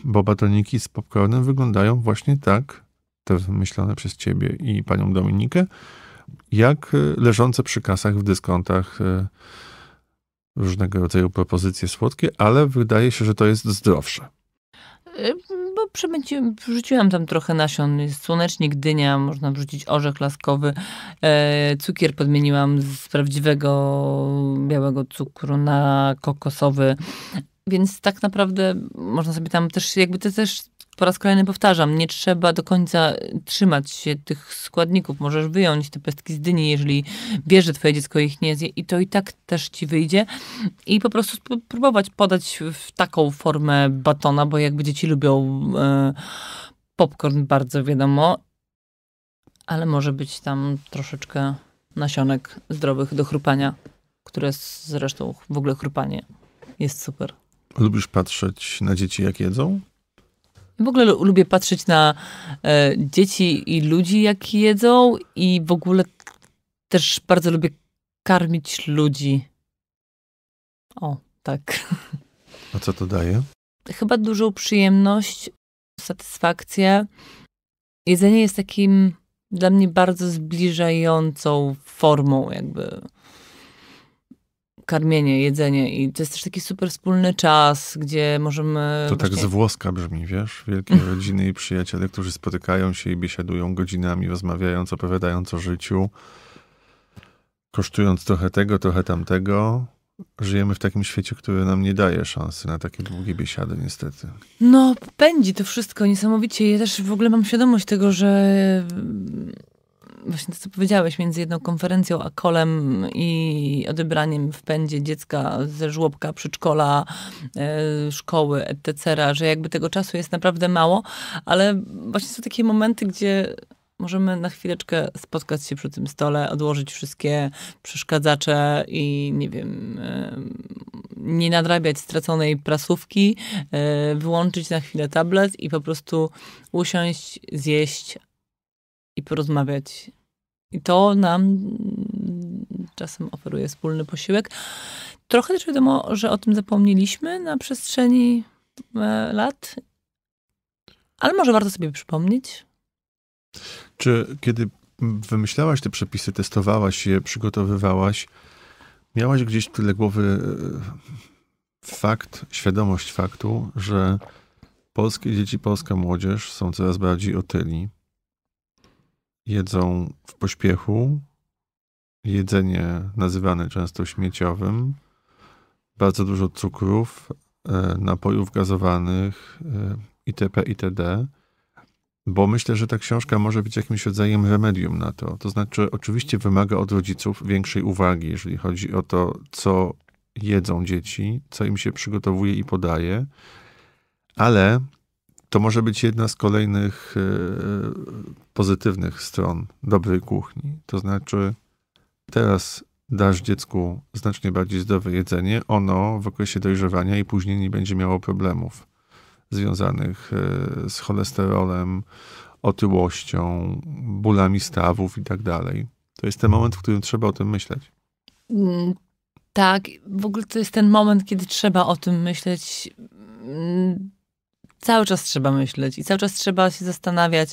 bo batoniki z popcornem wyglądają właśnie tak, te myślane przez ciebie i panią Dominikę, jak e, leżące przy kasach w dyskontach e, różnego rodzaju propozycje słodkie, ale wydaje się, że to jest zdrowsze. E, bo wrzuciłam tam trochę nasion. Jest słonecznik, dynia, można wrzucić orzech laskowy. cukier podmieniłam z prawdziwego białego cukru na kokosowy. Więc tak naprawdę można sobie tam też, jakby to też po raz kolejny powtarzam, nie trzeba do końca trzymać się tych składników. Możesz wyjąć te pestki z dyni, jeżeli wiesz, że twoje dziecko ich nie zje i to i tak też ci wyjdzie. I po prostu próbować podać w taką formę batona, bo jakby dzieci lubią e, popcorn bardzo, wiadomo. Ale może być tam troszeczkę nasionek zdrowych do chrupania, które zresztą w ogóle chrupanie jest super. Lubisz patrzeć na dzieci, jak jedzą? W ogóle lubię patrzeć na e, dzieci i ludzi, jak jedzą, i w ogóle też bardzo lubię karmić ludzi. O, tak. A co to daje? Chyba dużą przyjemność, satysfakcję. Jedzenie jest takim dla mnie bardzo zbliżającą formą, jakby karmienie, jedzenie i to jest też taki super wspólny czas, gdzie możemy... To tak właśnie... tak z włoska brzmi, wiesz? Wielkie mm. rodziny i przyjaciele, którzy spotykają się i biesiadują godzinami, rozmawiając, opowiadając o życiu, kosztując trochę tego, trochę tamtego żyjemy w takim świecie, który nam nie daje szansy na takie długie biesiady, niestety. No, pędzi to wszystko niesamowicie. Ja też w ogóle mam świadomość tego, że właśnie to, co powiedziałeś, między jedną konferencją a kolem i odebraniem w pędzie dziecka ze żłobka, przedszkola, e, szkoły, etc., że jakby tego czasu jest naprawdę mało, ale właśnie są takie momenty, gdzie możemy na chwileczkę spotkać się przy tym stole, odłożyć wszystkie przeszkadzacze i nie wiem, e, nie nadrabiać straconej prasówki, e, wyłączyć na chwilę tablet i po prostu usiąść, zjeść, i porozmawiać. I to nam mm, czasem oferuje wspólny posiłek. Trochę też wiadomo, że o tym zapomnieliśmy na przestrzeni e, lat, ale może warto sobie przypomnieć. Czy kiedy wymyślałaś te przepisy, testowałaś je, przygotowywałaś, miałaś gdzieś w tyle głowy e, fakt, świadomość faktu, że polskie dzieci, polska młodzież są coraz bardziej otyli, jedzą w pośpiechu. Jedzenie nazywane często śmieciowym. Bardzo dużo cukrów, e, napojów gazowanych e, itp. itd. Bo myślę, że ta książka może być jakimś rodzajem remedium na to. To znaczy, oczywiście wymaga od rodziców większej uwagi, jeżeli chodzi o to, co jedzą dzieci, co im się przygotowuje i podaje, ale to może być jedna z kolejnych e, pozytywnych stron dobrej kuchni. To znaczy, teraz dasz dziecku znacznie bardziej zdrowe jedzenie, ono w okresie dojrzewania i później nie będzie miało problemów związanych e, z cholesterolem, otyłością, bólami stawów i tak dalej. To jest ten moment, w którym trzeba o tym myśleć. Mm, tak, w ogóle to jest ten moment, kiedy trzeba o tym myśleć mm, cały czas trzeba myśleć i cały czas trzeba się zastanawiać,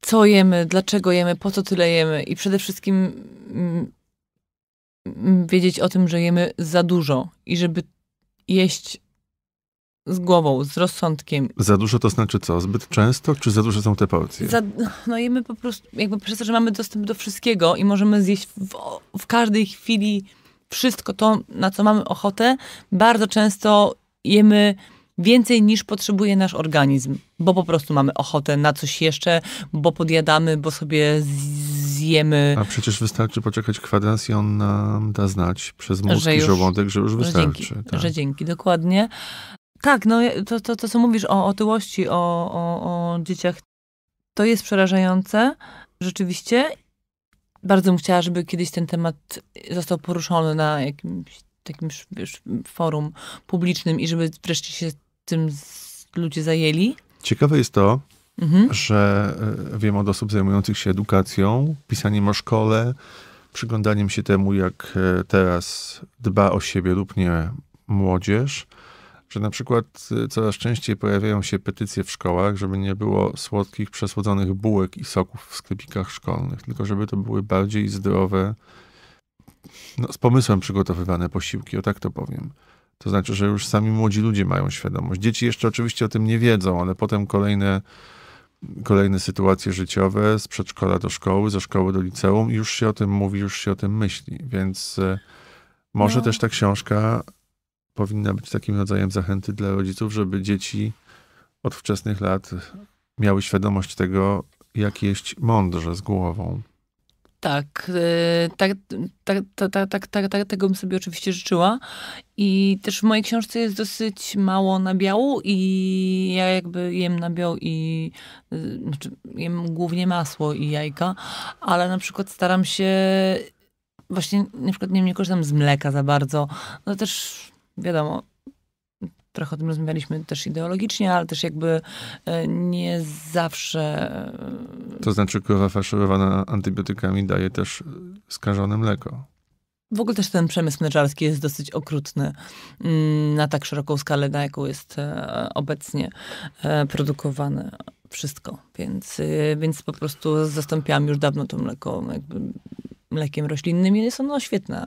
co jemy, dlaczego jemy, po co tyle jemy i przede wszystkim mm, mm, wiedzieć o tym, że jemy za dużo i żeby jeść z głową, z rozsądkiem. Za dużo to znaczy co? Zbyt często, czy za duże są te porcje? Za, no jemy po prostu, jakby przez to, że mamy dostęp do wszystkiego i możemy zjeść w, w każdej chwili wszystko to, na co mamy ochotę, bardzo często jemy więcej niż potrzebuje nasz organizm, bo po prostu mamy ochotę na coś jeszcze, bo podjadamy, bo sobie zjemy. A przecież wystarczy poczekać kwadrans i on nam da znać przez mózg że i już, żołądek, że już wystarczy. Że dzięki, tak. że dzięki dokładnie. Tak, no to, to, to co mówisz o otyłości, o, o, o dzieciach, to jest przerażające, rzeczywiście. Bardzo bym chciała, żeby kiedyś ten temat został poruszony na jakimś takim wiesz, forum publicznym i żeby wreszcie się tym ludzie zajęli. Ciekawe jest to, mhm. że e, wiem od osób zajmujących się edukacją, pisaniem o szkole, przyglądaniem się temu, jak e, teraz dba o siebie lub nie młodzież, że na przykład e, coraz częściej pojawiają się petycje w szkołach, żeby nie było słodkich, przesłodzonych bułek i soków w sklepikach szkolnych, tylko żeby to były bardziej zdrowe, no, z pomysłem przygotowywane posiłki, o tak to powiem. To znaczy, że już sami młodzi ludzie mają świadomość. Dzieci jeszcze oczywiście o tym nie wiedzą, ale potem kolejne, kolejne sytuacje życiowe z przedszkola do szkoły, ze szkoły do liceum, już się o tym mówi, już się o tym myśli. Więc e, może no. też ta książka powinna być takim rodzajem zachęty dla rodziców, żeby dzieci od wczesnych lat miały świadomość tego, jak jeść mądrze z głową. Tak, e, tak, tak, tak, tak, tak, tego bym sobie oczywiście życzyła. I też w mojej książce jest dosyć mało nabiału i ja jakby jem nabiał i e, znaczy jem głównie masło i jajka, ale na przykład staram się właśnie na przykład nie, nie korzystam z mleka za bardzo. No też wiadomo, trochę o tym rozmawialiśmy też ideologicznie, ale też jakby e, nie zawsze... E, to znaczy krowa faszerowana antybiotykami daje też skażone mleko. W ogóle też ten przemysł mleczarski jest dosyć okrutny mm, na tak szeroką skalę, na jaką jest e, obecnie produkowane wszystko. Więc, więc po prostu zastąpiłam już dawno to mleko no mlekiem roślinnym jest ono świetne.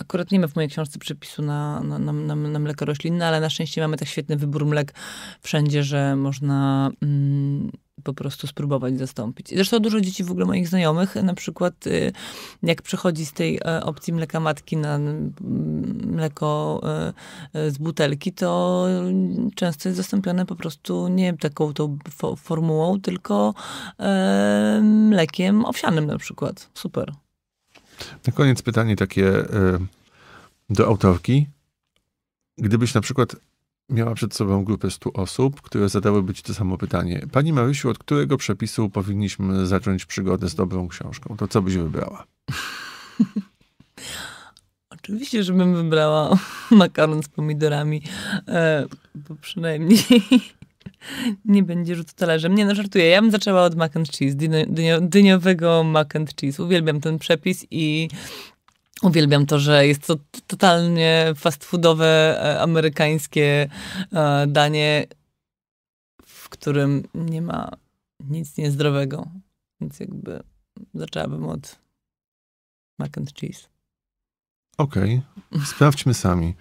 Akurat nie ma w mojej książce przepisu na, na, na, na mleko roślinne, ale na szczęście mamy tak świetny wybór mlek wszędzie, że można mm, po prostu spróbować zastąpić. Zresztą dużo dzieci w ogóle moich znajomych, na przykład y, jak przechodzi z tej e, opcji mleka matki na mleko e, e, z butelki, to często jest zastąpione po prostu nie taką tą formułą, tylko mlekiem owsianym na przykład. Super. Na koniec pytanie takie e, do autorki. Gdybyś na przykład miała przed sobą grupę 100 osób, które zadałyby ci to samo pytanie. Pani Marysiu, od którego przepisu powinniśmy zacząć przygodę z dobrą książką? To co byś wybrała? Oczywiście, żebym wybrała makaron z pomidorami, e, bo przynajmniej nie będzie rzut talerzem. Nie no, żartuję. Ja bym zaczęła od mac and cheese, dynio, dynio, dyniowego mac and cheese. Uwielbiam ten przepis i Uwielbiam to, że jest to totalnie fast foodowe e, amerykańskie e, danie, w którym nie ma nic niezdrowego. Więc jakby zaczęłabym od mac and cheese. Okej, okay. sprawdźmy sami.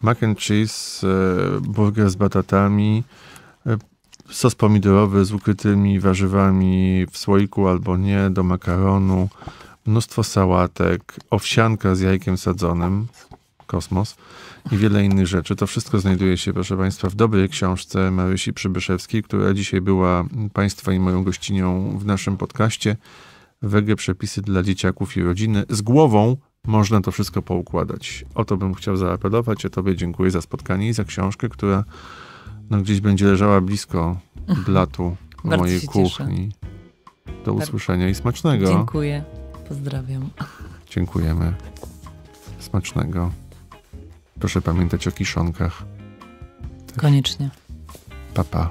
Mac and cheese, e, burger z batatami, sos pomidorowy z ukrytymi warzywami w słoiku albo nie, do makaronu, mnóstwo sałatek, owsianka z jajkiem sadzonym, kosmos i wiele innych rzeczy. To wszystko znajduje się, proszę Państwa, w dobrej książce Marysi Przybyszewskiej, która dzisiaj była Państwa i moją gościnią w naszym podcaście. Wege przepisy dla dzieciaków i rodziny. Z głową można to wszystko poukładać. O to bym chciał zaapelować. O Tobie dziękuję za spotkanie i za książkę, która no, gdzieś będzie leżała blisko mhm. blatu mojej kuchni. Cieszę. Do usłyszenia i smacznego. Dziękuję. Pozdrawiam. Dziękujemy. Smacznego. Proszę pamiętać o kiszonkach. Też. Koniecznie. Papa. Pa.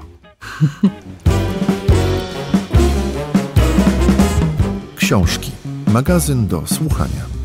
Książki. Magazyn do słuchania.